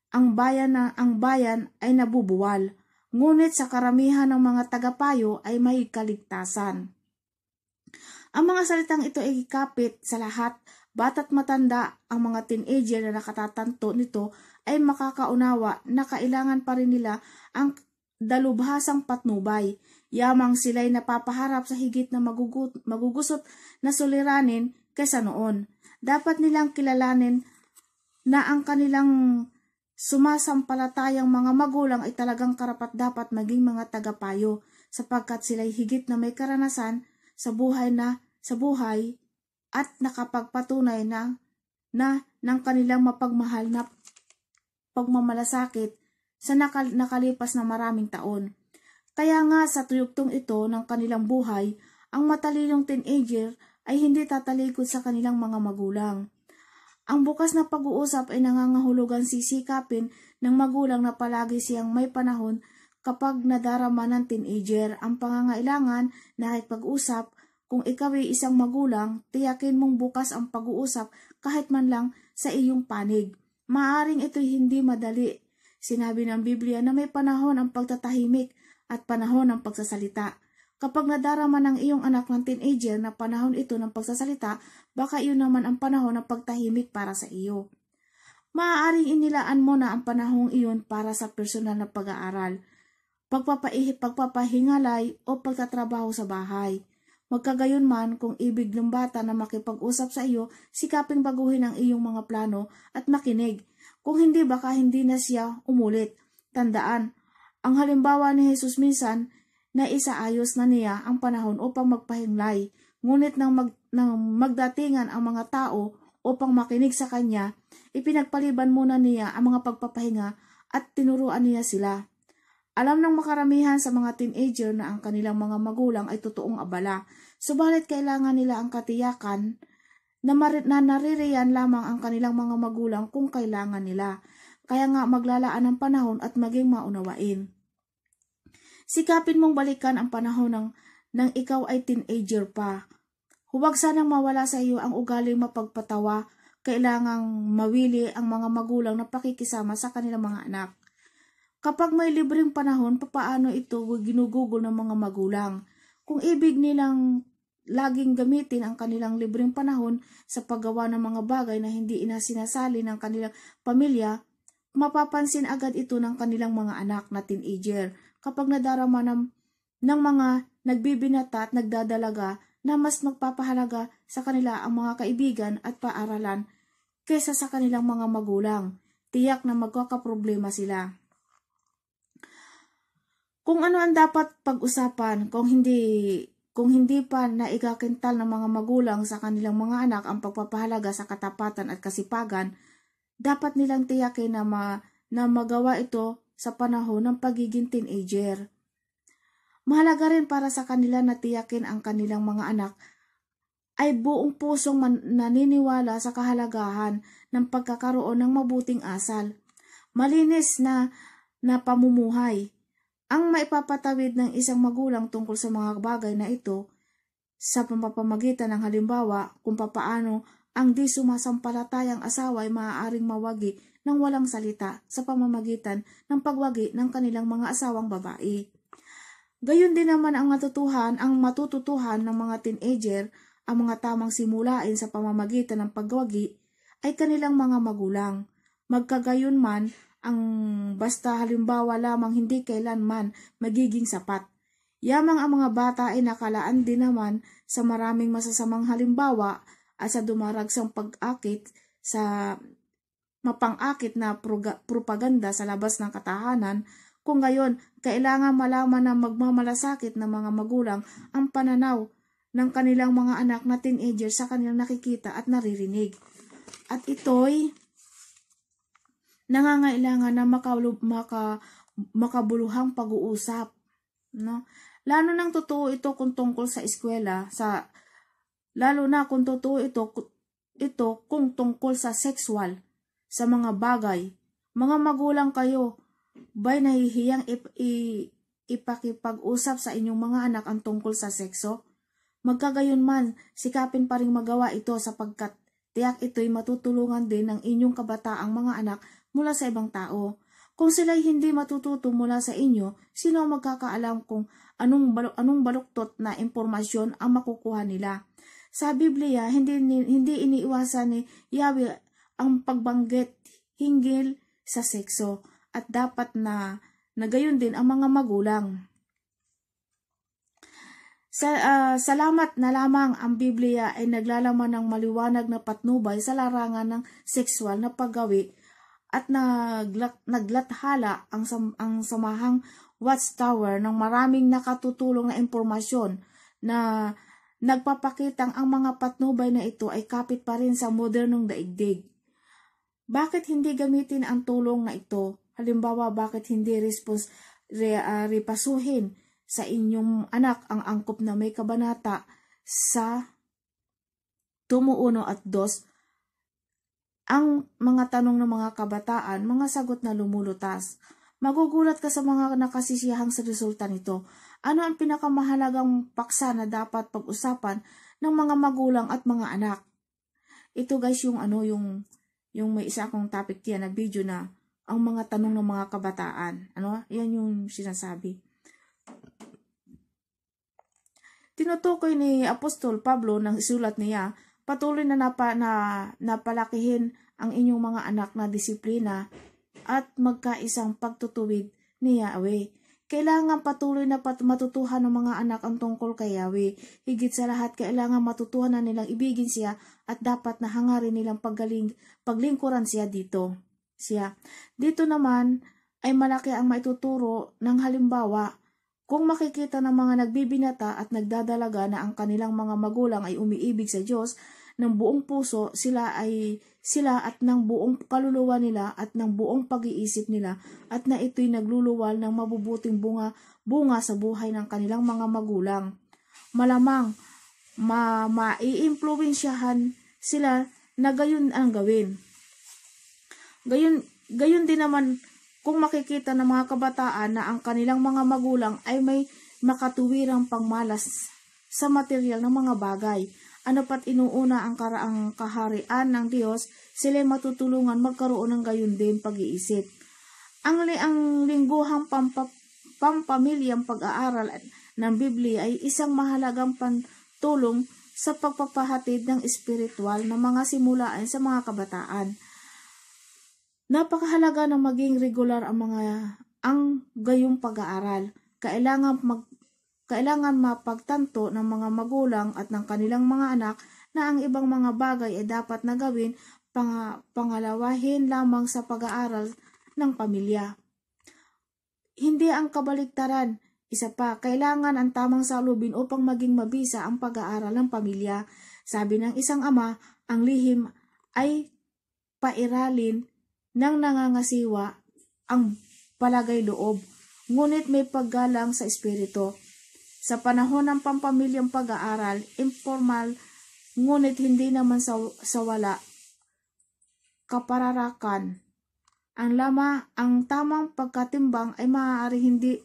ang bayan, na, ang bayan ay nabubuwal, ngunit sa karamihan ng mga tagapayo ay may kaligtasan. Ang mga salitang ito ay kapit sa lahat, bata't matanda, ang mga teenager na nakatatanto nito ay makakaunawa na kailangan pa rin nila ang dalubhasang patnubay. Yamang sila'y napapaharap sa higit na magugut, magugusot na suliranin kaysa noon. Dapat nilang kilalanin na ang kanilang sumasampalatayang mga magulang ay talagang karapat dapat maging mga tagapayo sapagkat sila'y higit na may karanasan sa buhay na sa buhay at nakapagpatunay na na ng kanilang mapagmahal na pagmamalasakit sa nakal nakalipas na maraming taon. Kaya nga sa tuyugtong ito ng kanilang buhay, ang matalinong teenager ay hindi tatalikod sa kanilang mga magulang ang bukas na pag-uusap ay nangangahulugan sisikapin ng magulang na palagi siyang may panahon kapag nadarama ng teenager ang pangangailangan na pag-usap kung ikaw ay isang magulang, tiyakin mong bukas ang pag-uusap kahit man lang sa iyong panig. Maaring ito hindi madali. Sinabi ng Biblia na may panahon ang pagtatahimik at panahon ng pagsasalita. Kapag nadarama ng iyong anak ng teenager na panahon ito ng pagsasalita, Baka iyon naman ang panahon ng pagtahimik para sa iyo. Maaaring inilaan mo na ang panahong iyon para sa personal na pag-aaral, pagpapaih pagpapahingalay o pagtatrabaho sa bahay. Magkagayon man kung ibig ng bata na makipag-usap sa iyo, sikaping baguhin ang iyong mga plano at makinig. Kung hindi baka hindi na siya umulit. Tandaan, ang halimbawa ni Jesus minsan na isaayos na niya ang panahon upang magpahinglay, ngunit nang mag na magdatingan ang mga tao upang makinig sa kanya, ipinagpaliban muna niya ang mga pagpapahinga at tinuruan niya sila. Alam ng makaramihan sa mga teenager na ang kanilang mga magulang ay totoong abala, subalit kailangan nila ang katiyakan na, mar- na naririyan lamang ang kanilang mga magulang kung kailangan nila. Kaya nga maglalaan ng panahon at maging maunawain. Sikapin mong balikan ang panahon ng, nang ikaw ay teenager pa Huwag sanang mawala sa iyo ang ugaling mapagpatawa. Kailangang mawili ang mga magulang na pakikisama sa kanilang mga anak. Kapag may libreng panahon, papaano ito ginugugol ng mga magulang? Kung ibig nilang laging gamitin ang kanilang libreng panahon sa paggawa ng mga bagay na hindi inasinasali ng kanilang pamilya, mapapansin agad ito ng kanilang mga anak na teenager kapag nadarama ng, ng mga nagbibinata at nagdadalaga na mas magpapahalaga sa kanila ang mga kaibigan at paaralan kaysa sa kanilang mga magulang. Tiyak na magkakaproblema sila. Kung ano ang dapat pag-usapan kung hindi kung hindi pa naigakintal ng mga magulang sa kanilang mga anak ang pagpapahalaga sa katapatan at kasipagan, dapat nilang tiyakin na, ma, na magawa ito sa panahon ng pagiging teenager. Mahalaga rin para sa kanila na tiyakin ang kanilang mga anak ay buong pusong man- naniniwala sa kahalagahan ng pagkakaroon ng mabuting asal. Malinis na na pamumuhay. Ang maipapatawid ng isang magulang tungkol sa mga bagay na ito sa pamamagitan ng halimbawa kung papaano ang di sumasampalatayang asawa ay maaaring mawagi ng walang salita sa pamamagitan ng pagwagi ng kanilang mga asawang babae. Gayon din naman ang matutuhan, ang matututuhan ng mga teenager, ang mga tamang simulain sa pamamagitan ng pagwagi ay kanilang mga magulang. Magkagayon man, ang basta halimbawa lamang hindi kailanman magiging sapat. Yamang ang mga bata ay nakalaan din naman sa maraming masasamang halimbawa at sa dumaragsang pag-akit sa mapang-akit na propaganda sa labas ng katahanan kung gayon kailangan malaman ng magmamalasakit ng mga magulang ang pananaw ng kanilang mga anak na teenager sa kanilang nakikita at naririnig. At ito'y nangangailangan na makalub, maka, makabuluhang pag-uusap. No? Lalo nang totoo ito kung tungkol sa eskwela, sa lalo na kung totoo ito ito kung tungkol sa sexual, sa mga bagay. Mga magulang kayo, Bay, nahihiyang ip i- ipakipag-usap sa inyong mga anak ang tungkol sa sekso? Magkagayon man, sikapin pa rin magawa ito sapagkat tiyak ito'y matutulungan din ng inyong kabataang mga anak mula sa ibang tao. Kung sila'y hindi matututo mula sa inyo, sino ang magkakaalam kung anong, balok, anong baluktot na impormasyon ang makukuha nila? Sa Biblia, hindi, hindi iniiwasan ni Yahweh ang pagbanggit hinggil sa sekso at dapat na nagayon din ang mga magulang. Sa, uh, salamat na lamang ang Biblia ay naglalaman ng maliwanag na patnubay sa larangan ng sexual na paggawi at naglat, naglathala ang, sam, ang samahang watchtower ng maraming nakatutulong na impormasyon na nagpapakitang ang mga patnubay na ito ay kapit pa rin sa modernong daigdig. Bakit hindi gamitin ang tulong na ito Halimbawa, bakit hindi respons, re, uh, repasuhin sa inyong anak ang angkop na may kabanata sa uno at dos ang mga tanong ng mga kabataan, mga sagot na lumulutas. Magugulat ka sa mga nakasisiyahang sa resulta nito. Ano ang pinakamahalagang paksa na dapat pag-usapan ng mga magulang at mga anak? Ito guys yung ano yung yung may isa akong topic tiyan na video na ang mga tanong ng mga kabataan. Ano? Yan yung sinasabi. Tinutukoy ni Apostol Pablo ng isulat niya, patuloy na, napa, na napalakihin ang inyong mga anak na disiplina at magkaisang pagtutuwid ni Yahweh. Kailangan patuloy na pat- matutuhan ng mga anak ang tungkol kay Yahweh. Higit sa lahat, kailangan matutuhan na nilang ibigin siya at dapat na hangarin nilang paggaling, paglingkuran siya dito siya. Dito naman ay malaki ang maituturo ng halimbawa kung makikita ng mga nagbibinata at nagdadalaga na ang kanilang mga magulang ay umiibig sa Diyos ng buong puso, sila ay sila at ng buong kaluluwa nila at ng buong pag-iisip nila at na ito'y nagluluwal ng mabubuting bunga, bunga sa buhay ng kanilang mga magulang. Malamang ma maiimpluwensyahan sila na gayon ang gawin. Gayon, gayon din naman kung makikita ng mga kabataan na ang kanilang mga magulang ay may makatuwirang pangmalas sa material ng mga bagay. Ano pat inuuna ang karaang kaharian ng Diyos, sila matutulungan magkaroon ng gayon din pag-iisip. Ang, li- ang lingguhang pampa- pampamilyang pag-aaral ng Biblia ay isang mahalagang pantulong sa pagpapahatid ng espiritual ng mga simulaan sa mga kabataan. Napakahalaga na maging regular ang mga ang gayong pag-aaral. Kailangan mag kailangan mapagtanto ng mga magulang at ng kanilang mga anak na ang ibang mga bagay ay dapat na gawin pang, pangalawahin lamang sa pag-aaral ng pamilya. Hindi ang kabaligtaran. Isa pa, kailangan ang tamang salubin upang maging mabisa ang pag-aaral ng pamilya. Sabi ng isang ama, ang lihim ay pairalin nang nangangasiwa ang palagay loob, ngunit may paggalang sa espiritu. Sa panahon ng pampamilyang pag-aaral, informal, ngunit hindi naman sa, sa wala, kapararakan. Ang lama, ang tamang pagkatimbang ay maaari hindi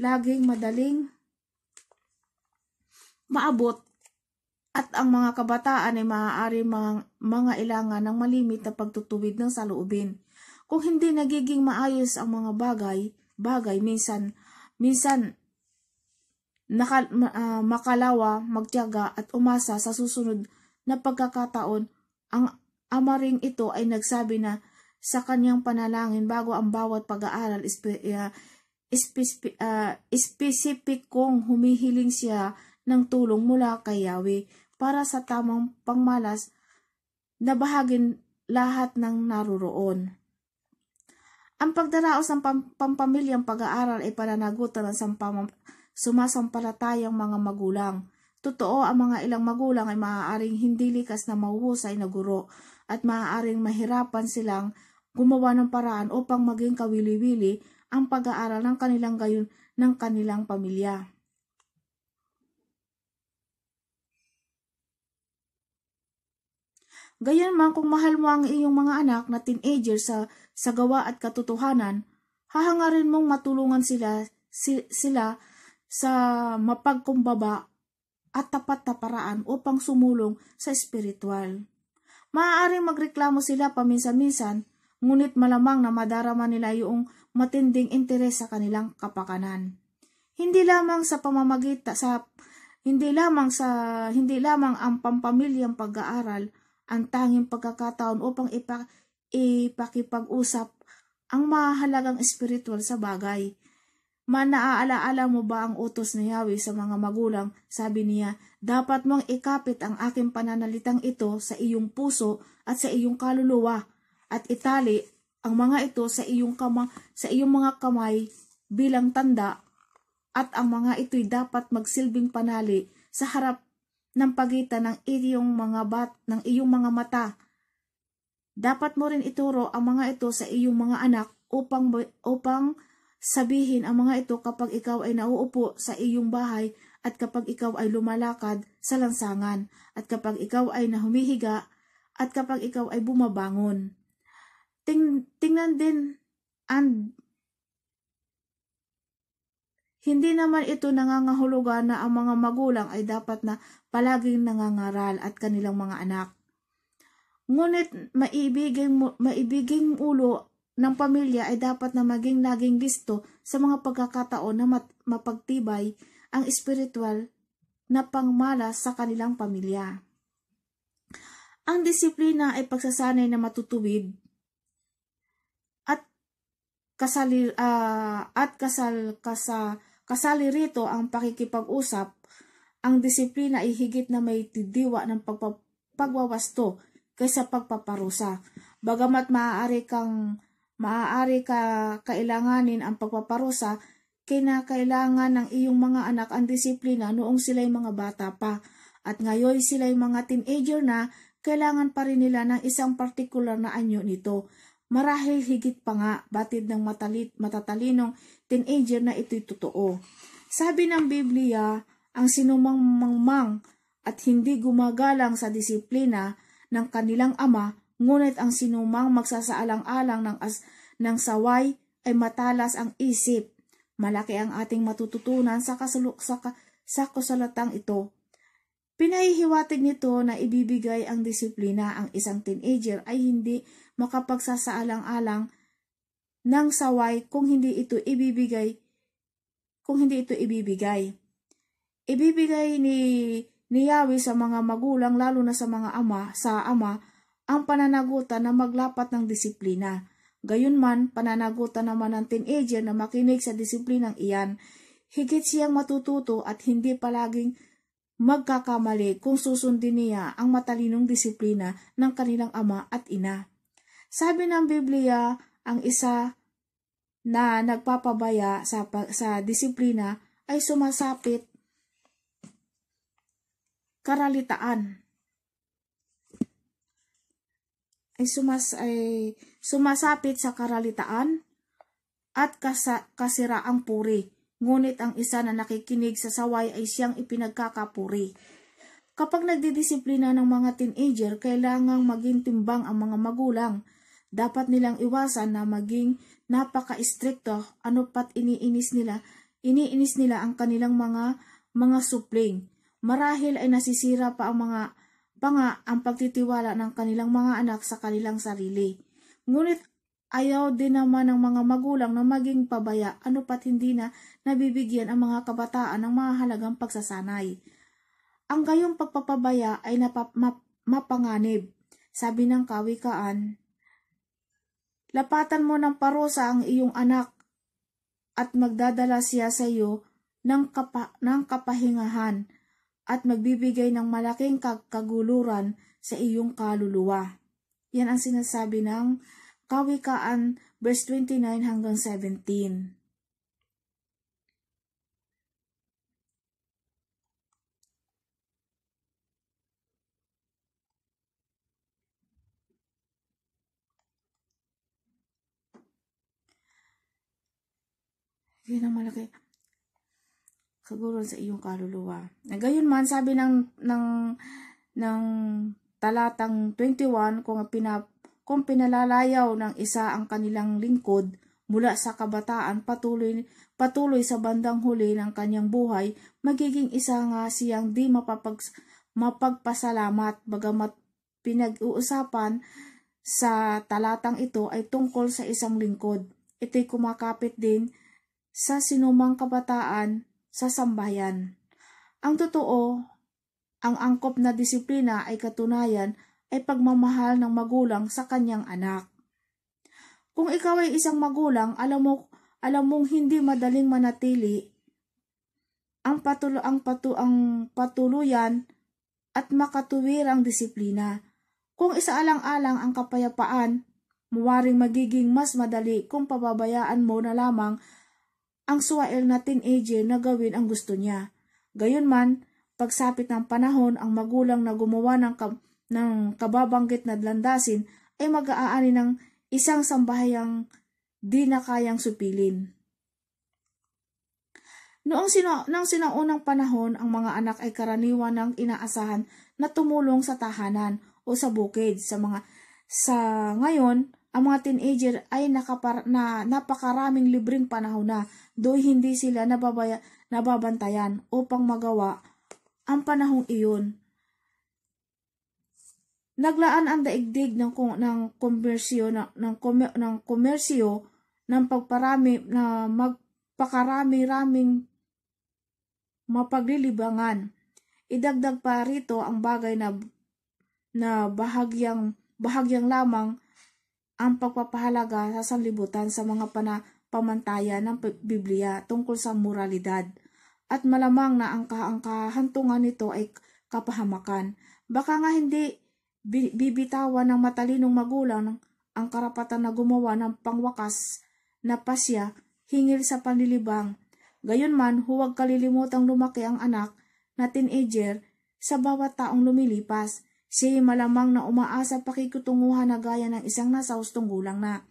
laging madaling maabot at ang mga kabataan ay maaari mga, mga ilangan ng malimit na pagtutuwid ng saloobin. Kung hindi nagiging maayos ang mga bagay, bagay minsan minsan naka, uh, ah, makalawa, magtiyaga at umasa sa susunod na pagkakataon, ang amaring ito ay nagsabi na sa kanyang panalangin bago ang bawat pag-aaral specific ah, ah, kong humihiling siya ng tulong mula kay Yahweh para sa tamang pangmalas na bahagin lahat ng naroroon. Ang pagdaraos ng pam- pampamilyang pag-aaral ay pananagutan ng sampamang sumasampalatayang mga magulang. Totoo, ang mga ilang magulang ay maaaring hindi likas na mauhusay na guro at maaaring mahirapan silang gumawa ng paraan upang maging kawili-wili ang pag-aaral ng kanilang gayon ng kanilang pamilya. Gayunman kung mahal mo ang iyong mga anak na teenager sa sa gawa at katotohanan, hahangarin mong matulungan sila, si, sila sa mapagkumbaba at tapat na paraan upang sumulong sa espiritual. Maaaring magreklamo sila paminsan-minsan, ngunit malamang na madarama nila yung matinding interes sa kanilang kapakanan. Hindi lamang sa pamamagitan sa hindi lamang sa hindi lamang ang pampamilyang pag-aaral ang tanging pagkakataon upang ipa, ipakipag-usap ang mahalagang spiritual sa bagay. Man mo ba ang utos ni Yahweh sa mga magulang? Sabi niya, dapat mong ikapit ang aking pananalitang ito sa iyong puso at sa iyong kaluluwa at itali ang mga ito sa iyong kama sa iyong mga kamay bilang tanda at ang mga ito'y dapat magsilbing panali sa harap ng pagitan ng iyong mga bat ng iyong mga mata dapat mo rin ituro ang mga ito sa iyong mga anak upang upang sabihin ang mga ito kapag ikaw ay nauupo sa iyong bahay at kapag ikaw ay lumalakad sa lansangan at kapag ikaw ay nahumihiga at kapag ikaw ay bumabangon. Ting tingnan din and hindi naman ito nangangahulugan na ang mga magulang ay dapat na palaging nangangaral at kanilang mga anak. Ngunit maibiging, maibiging ulo ng pamilya ay dapat na maging naging listo sa mga pagkakataon na mat, mapagtibay ang espiritual na pangmalas sa kanilang pamilya. Ang disiplina ay pagsasanay na matutuwid at kasali uh, at kasal kasa, kasali rito ang pakikipag-usap. Ang disiplina ay higit na may tidiwa ng pagpawasto kaysa pagpaparusa. Bagamat maaari kang maaari ka kailanganin ang pagpaparusa, kinakailangan ng iyong mga anak ang disiplina noong sila'y mga bata pa. At ngayon sila'y mga teenager na, kailangan pa rin nila ng isang partikular na anyo nito. Marahil higit pa nga, batid ng matalit, matatalinong teenager na ito'y totoo. Sabi ng Biblia, ang sinumang mangmang at hindi gumagalang sa disiplina ng kanilang ama, ngunit ang sinumang magsasaalang-alang ng, as, ng saway ay matalas ang isip. Malaki ang ating matututunan sa, kasalu, sa, sa kusalatang ito. Pinahihiwatig nito na ibibigay ang disiplina ang isang teenager ay hindi makapagsasaalang-alang ng saway kung hindi ito ibibigay kung hindi ito ibibigay. Ibibigay ni ni Yahweh sa mga magulang lalo na sa mga ama, sa ama, ang pananagutan na maglapat ng disiplina. Gayunman, pananagutan naman ng teenager na makinig sa disiplinang iyan. Higit siyang matututo at hindi palaging magkakamali kung susundin niya ang matalinong disiplina ng kanilang ama at ina. Sabi ng Biblia, ang isa na nagpapabaya sa, sa disiplina ay sumasapit karalitaan ay sumas ay sumasapit sa karalitaan at kasa, kasiraang puri ngunit ang isa na nakikinig sa saway ay siyang ipinagkakapuri kapag nagdidisiplina ng mga teenager kailangang maging timbang ang mga magulang dapat nilang iwasan na maging napaka-istrikto ano pat iniinis nila iniinis nila ang kanilang mga mga supling Marahil ay nasisira pa ang mga panga ang pagtitiwala ng kanilang mga anak sa kanilang sarili. Ngunit ayaw din naman ng mga magulang na maging pabaya ano pat hindi na nabibigyan ang mga kabataan ng mahalagang pagsasanay. Ang gayong pagpapabaya ay napap- mapanganib. Sabi ng kawikaan, Lapatan mo ng parusa ang iyong anak at magdadala siya sa iyo ng, kapa- ng kapahingahan at magbibigay ng malaking kaguluran sa iyong kaluluwa. Yan ang sinasabi ng Kawikaan verse 29 hanggang 17. Yan ang malaki kaguron sa iyong kaluluwa. Gayon man, sabi ng, ng, ng talatang 21, kung, pinap, kung pinalalayaw ng isa ang kanilang lingkod mula sa kabataan patuloy, patuloy sa bandang huli ng kanyang buhay, magiging isa nga siyang di mapapag, mapagpasalamat bagamat pinag-uusapan sa talatang ito ay tungkol sa isang lingkod. Ito'y kumakapit din sa sinumang kabataan sa sambayan. Ang totoo, ang angkop na disiplina ay katunayan ay pagmamahal ng magulang sa kanyang anak. Kung ikaw ay isang magulang, alam mo alam mong hindi madaling manatili ang patulo ang patu ang patuluyan at makatuwirang disiplina. Kung isa alang alang ang kapayapaan, muwaring magiging mas madali kung pababayaan mo na lamang ang suwail na teenager na gawin ang gusto niya. Gayunman, pagsapit ng panahon, ang magulang na gumawa ng, kab- ng kababanggit na landasin ay mag-aani ng isang sambahayang di na kayang supilin. Noong sina- nang sinaunang panahon, ang mga anak ay karaniwan ng inaasahan na tumulong sa tahanan o sa bukid. Sa mga sa ngayon, ang mga teenager ay nakapar- na napakaraming libreng panahon na do'y hindi sila nababaya, nababantayan upang magawa ang panahong iyon. Naglaan ang daigdig ng ng komersyo ng ng, komer, ng komersyo ng pagparami na magpakarami-raming mapaglilibangan. Idagdag pa rito ang bagay na na bahagyang bahagyang lamang ang pagpapahalaga sa sanlibutan sa mga pana, pamantayan ng Biblia tungkol sa moralidad. At malamang na ang kahantungan nito ay kapahamakan. Baka nga hindi bibitawan ng matalinong magulang ang karapatan na gumawa ng pangwakas na pasya hingil sa panlilibang. Gayunman, huwag kalilimutang lumaki ang anak na teenager sa bawat taong lumilipas. Si malamang na umaasa pakikutunguhan na gaya ng isang nasa hustong gulang na.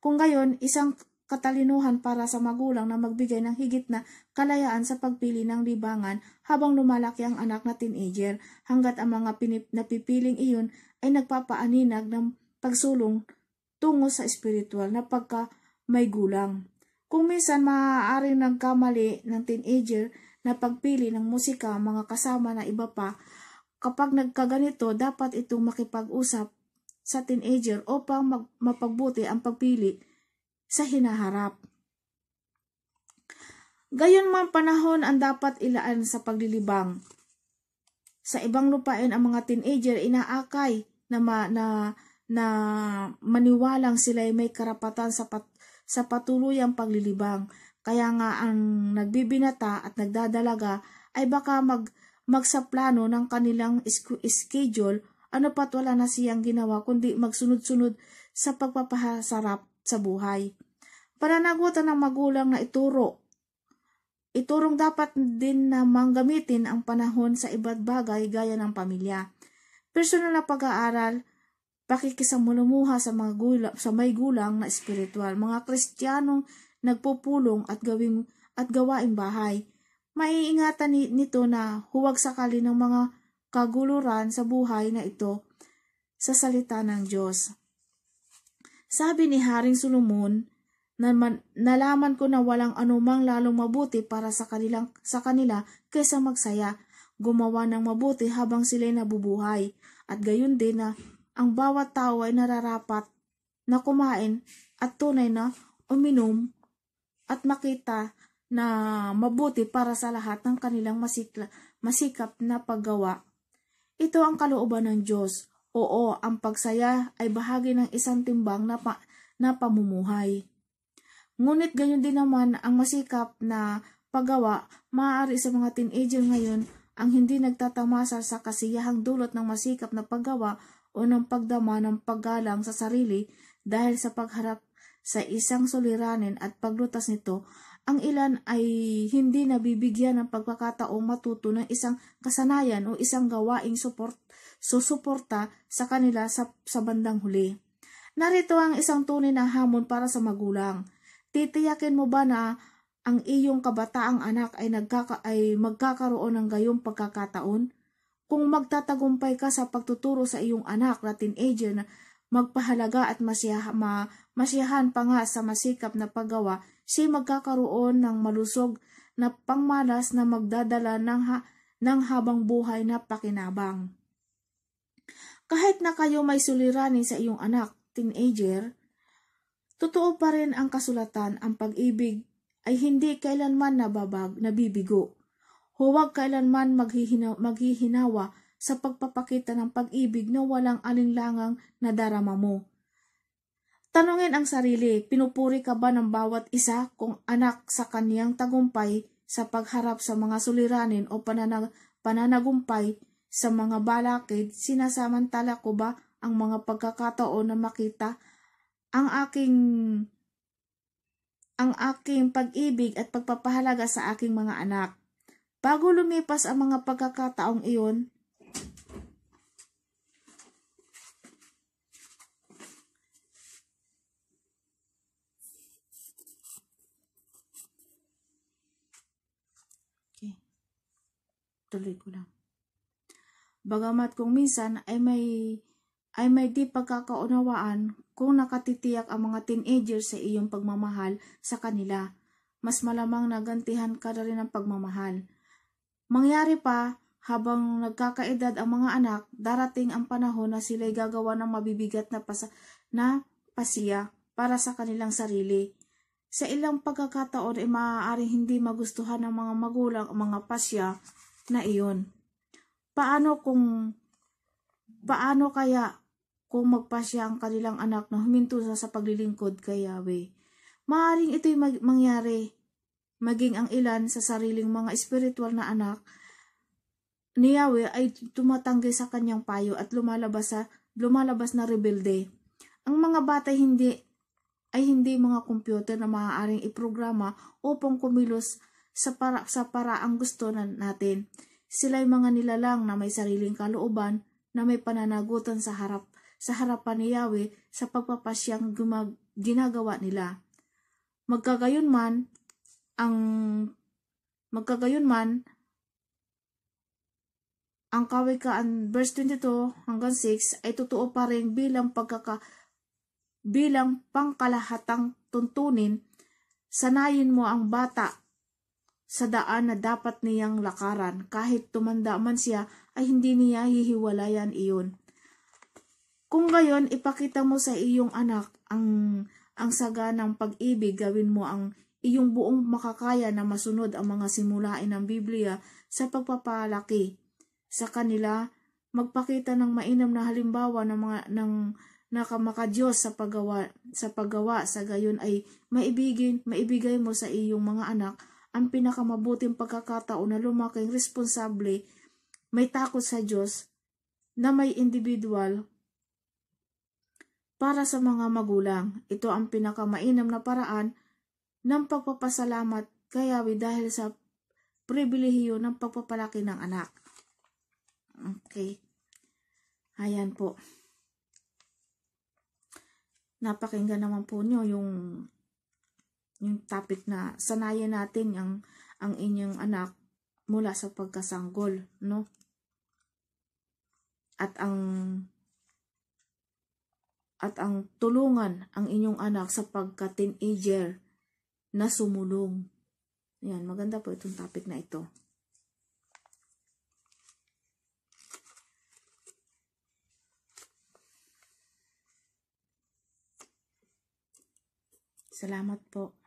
Kung gayon, isang katalinuhan para sa magulang na magbigay ng higit na kalayaan sa pagpili ng libangan habang lumalaki ang anak na teenager hanggat ang mga pinip- napipiling iyon ay nagpapaaninag ng pagsulong tungo sa spiritual na pagka may gulang. Kung minsan maaaring nagkamali ng teenager na pagpili ng musika mga kasama na iba pa, kapag nagkaganito dapat itong makipag-usap sa teenager upang mag- mapagbuti ang pagpili sa hinaharap. Gayon man panahon ang dapat ilaan sa paglilibang. Sa ibang lupain ang mga teenager inaakay na, ma, na, na maniwalang sila ay may karapatan sa, pat, sa patuloyang paglilibang. Kaya nga ang nagbibinata at nagdadalaga ay baka mag, magsaplano ng kanilang schedule ano pat wala na siyang ginawa kundi magsunod-sunod sa pagpapahasarap sa buhay. Pananagutan ng magulang na ituro. Iturong dapat din na manggamitin ang panahon sa iba't bagay gaya ng pamilya. Personal na pag-aaral, pakikisamulumuha sa, mga gulang, sa may gulang na espiritual, mga kristyanong nagpupulong at gawing at gawaing bahay. Maiingatan nito na huwag sakali ng mga kaguluran sa buhay na ito sa salita ng Diyos. Sabi ni Haring Solomon, na nalaman ko na walang anumang lalong mabuti para sa, kanilang, sa kanila kaysa magsaya, gumawa ng mabuti habang sila'y nabubuhay, at gayon din na ang bawat tao ay nararapat na kumain at tunay na uminom at makita na mabuti para sa lahat ng kanilang masikla, masikap na paggawa. Ito ang kalooban ng Diyos. Oo, ang pagsaya ay bahagi ng isang timbang na, pa, na pamumuhay. Ngunit gayon din naman ang masikap na paggawa maaari sa mga teenager ngayon ang hindi nagtatamasa sa kasiyahang dulot ng masikap na paggawa o ng pagdama ng paggalang sa sarili dahil sa pagharap sa isang suliranin at paglutas nito, ang ilan ay hindi nabibigyan ng pagkakataong matuto ng isang kasanayan o isang gawaing support, susuporta sa kanila sa, sa bandang huli. Narito ang isang tunay na hamon para sa magulang. Titiyakin mo ba na ang iyong kabataang anak ay, nagkaka- ay magkakaroon ng gayong pagkakataon? Kung magtatagumpay ka sa pagtuturo sa iyong anak na teenager na magpahalaga at masyaha, ma, masyahan pa nga sa masikap na paggawa, si magkakaroon ng malusog na pangmalas na magdadala ng, ha, ng habang buhay na pakinabang. Kahit na kayo may suliranin sa iyong anak, teenager, Totoo pa rin ang kasulatan, ang pag-ibig ay hindi kailanman nababag, nabibigo. Huwag kailanman maghihina, maghihinawa sa pagpapakita ng pag-ibig na walang alinlangang nadarama mo. Tanungin ang sarili, pinupuri ka ba ng bawat isa kung anak sa kaniyang tagumpay sa pagharap sa mga suliranin o pananag pananagumpay sa mga balakid, sinasamantala ko ba ang mga pagkakataon na makita ang aking ang aking pag-ibig at pagpapahalaga sa aking mga anak. Bago lumipas ang mga pagkakataong iyon, okay. tuloy ko lang. Bagamat kung minsan ay may ay may di pagkakaunawaan kung nakatitiyak ang mga teenager sa iyong pagmamahal sa kanila. Mas malamang nagantihan ka na rin ng pagmamahal. Mangyari pa, habang nagkakaedad ang mga anak, darating ang panahon na sila'y gagawa ng mabibigat na, pasa- na pasiya para sa kanilang sarili. Sa ilang pagkakataon ay maaaring hindi magustuhan ng mga magulang ang mga pasya na iyon. Paano kung paano kaya kung magpasya ang kanilang anak na huminto sa, sa paglilingkod kay Yahweh. Maaring ito'y mag- mangyari maging ang ilan sa sariling mga espiritual na anak ni Yahweh ay tumatanggi sa kanyang payo at lumalabas sa lumalabas na rebelde. Ang mga bata hindi ay hindi mga computer na maaaring iprograma upang kumilos sa para sa paraang gusto na natin. Sila ay mga nilalang na may sariling kalooban na may pananagutan sa harap sa harapan ni Yahweh sa pagpapasyang gumag- ginagawa nila. Magkagayon man, ang magkagayon man, ang kawikaan verse 22 hanggang 6 ay totoo pa rin bilang pagkaka bilang pangkalahatang tuntunin sanayin mo ang bata sa daan na dapat niyang lakaran kahit tumanda man siya ay hindi niya hihiwalayan iyon kung gayon, ipakita mo sa iyong anak ang, ang saga ng pag-ibig, gawin mo ang iyong buong makakaya na masunod ang mga simulain ng Biblia sa pagpapalaki sa kanila, magpakita ng mainam na halimbawa ng mga ng nakamakadiyos sa paggawa sa paggawa sa gayon ay maibigin maibigay mo sa iyong mga anak ang pinakamabuting pagkakataon na lumaking responsable may takot sa Diyos na may individual para sa mga magulang, ito ang pinakamainam na paraan ng pagpapasalamat kay dahil sa pribilehiyo ng pagpapalaki ng anak. Okay. Ayan po. Napakinggan naman po nyo yung yung topic na sanayan natin ang ang inyong anak mula sa pagkasanggol, no? At ang at ang tulungan ang inyong anak sa pagka-teenager na sumulong. Yan, maganda po itong topic na ito. Salamat po.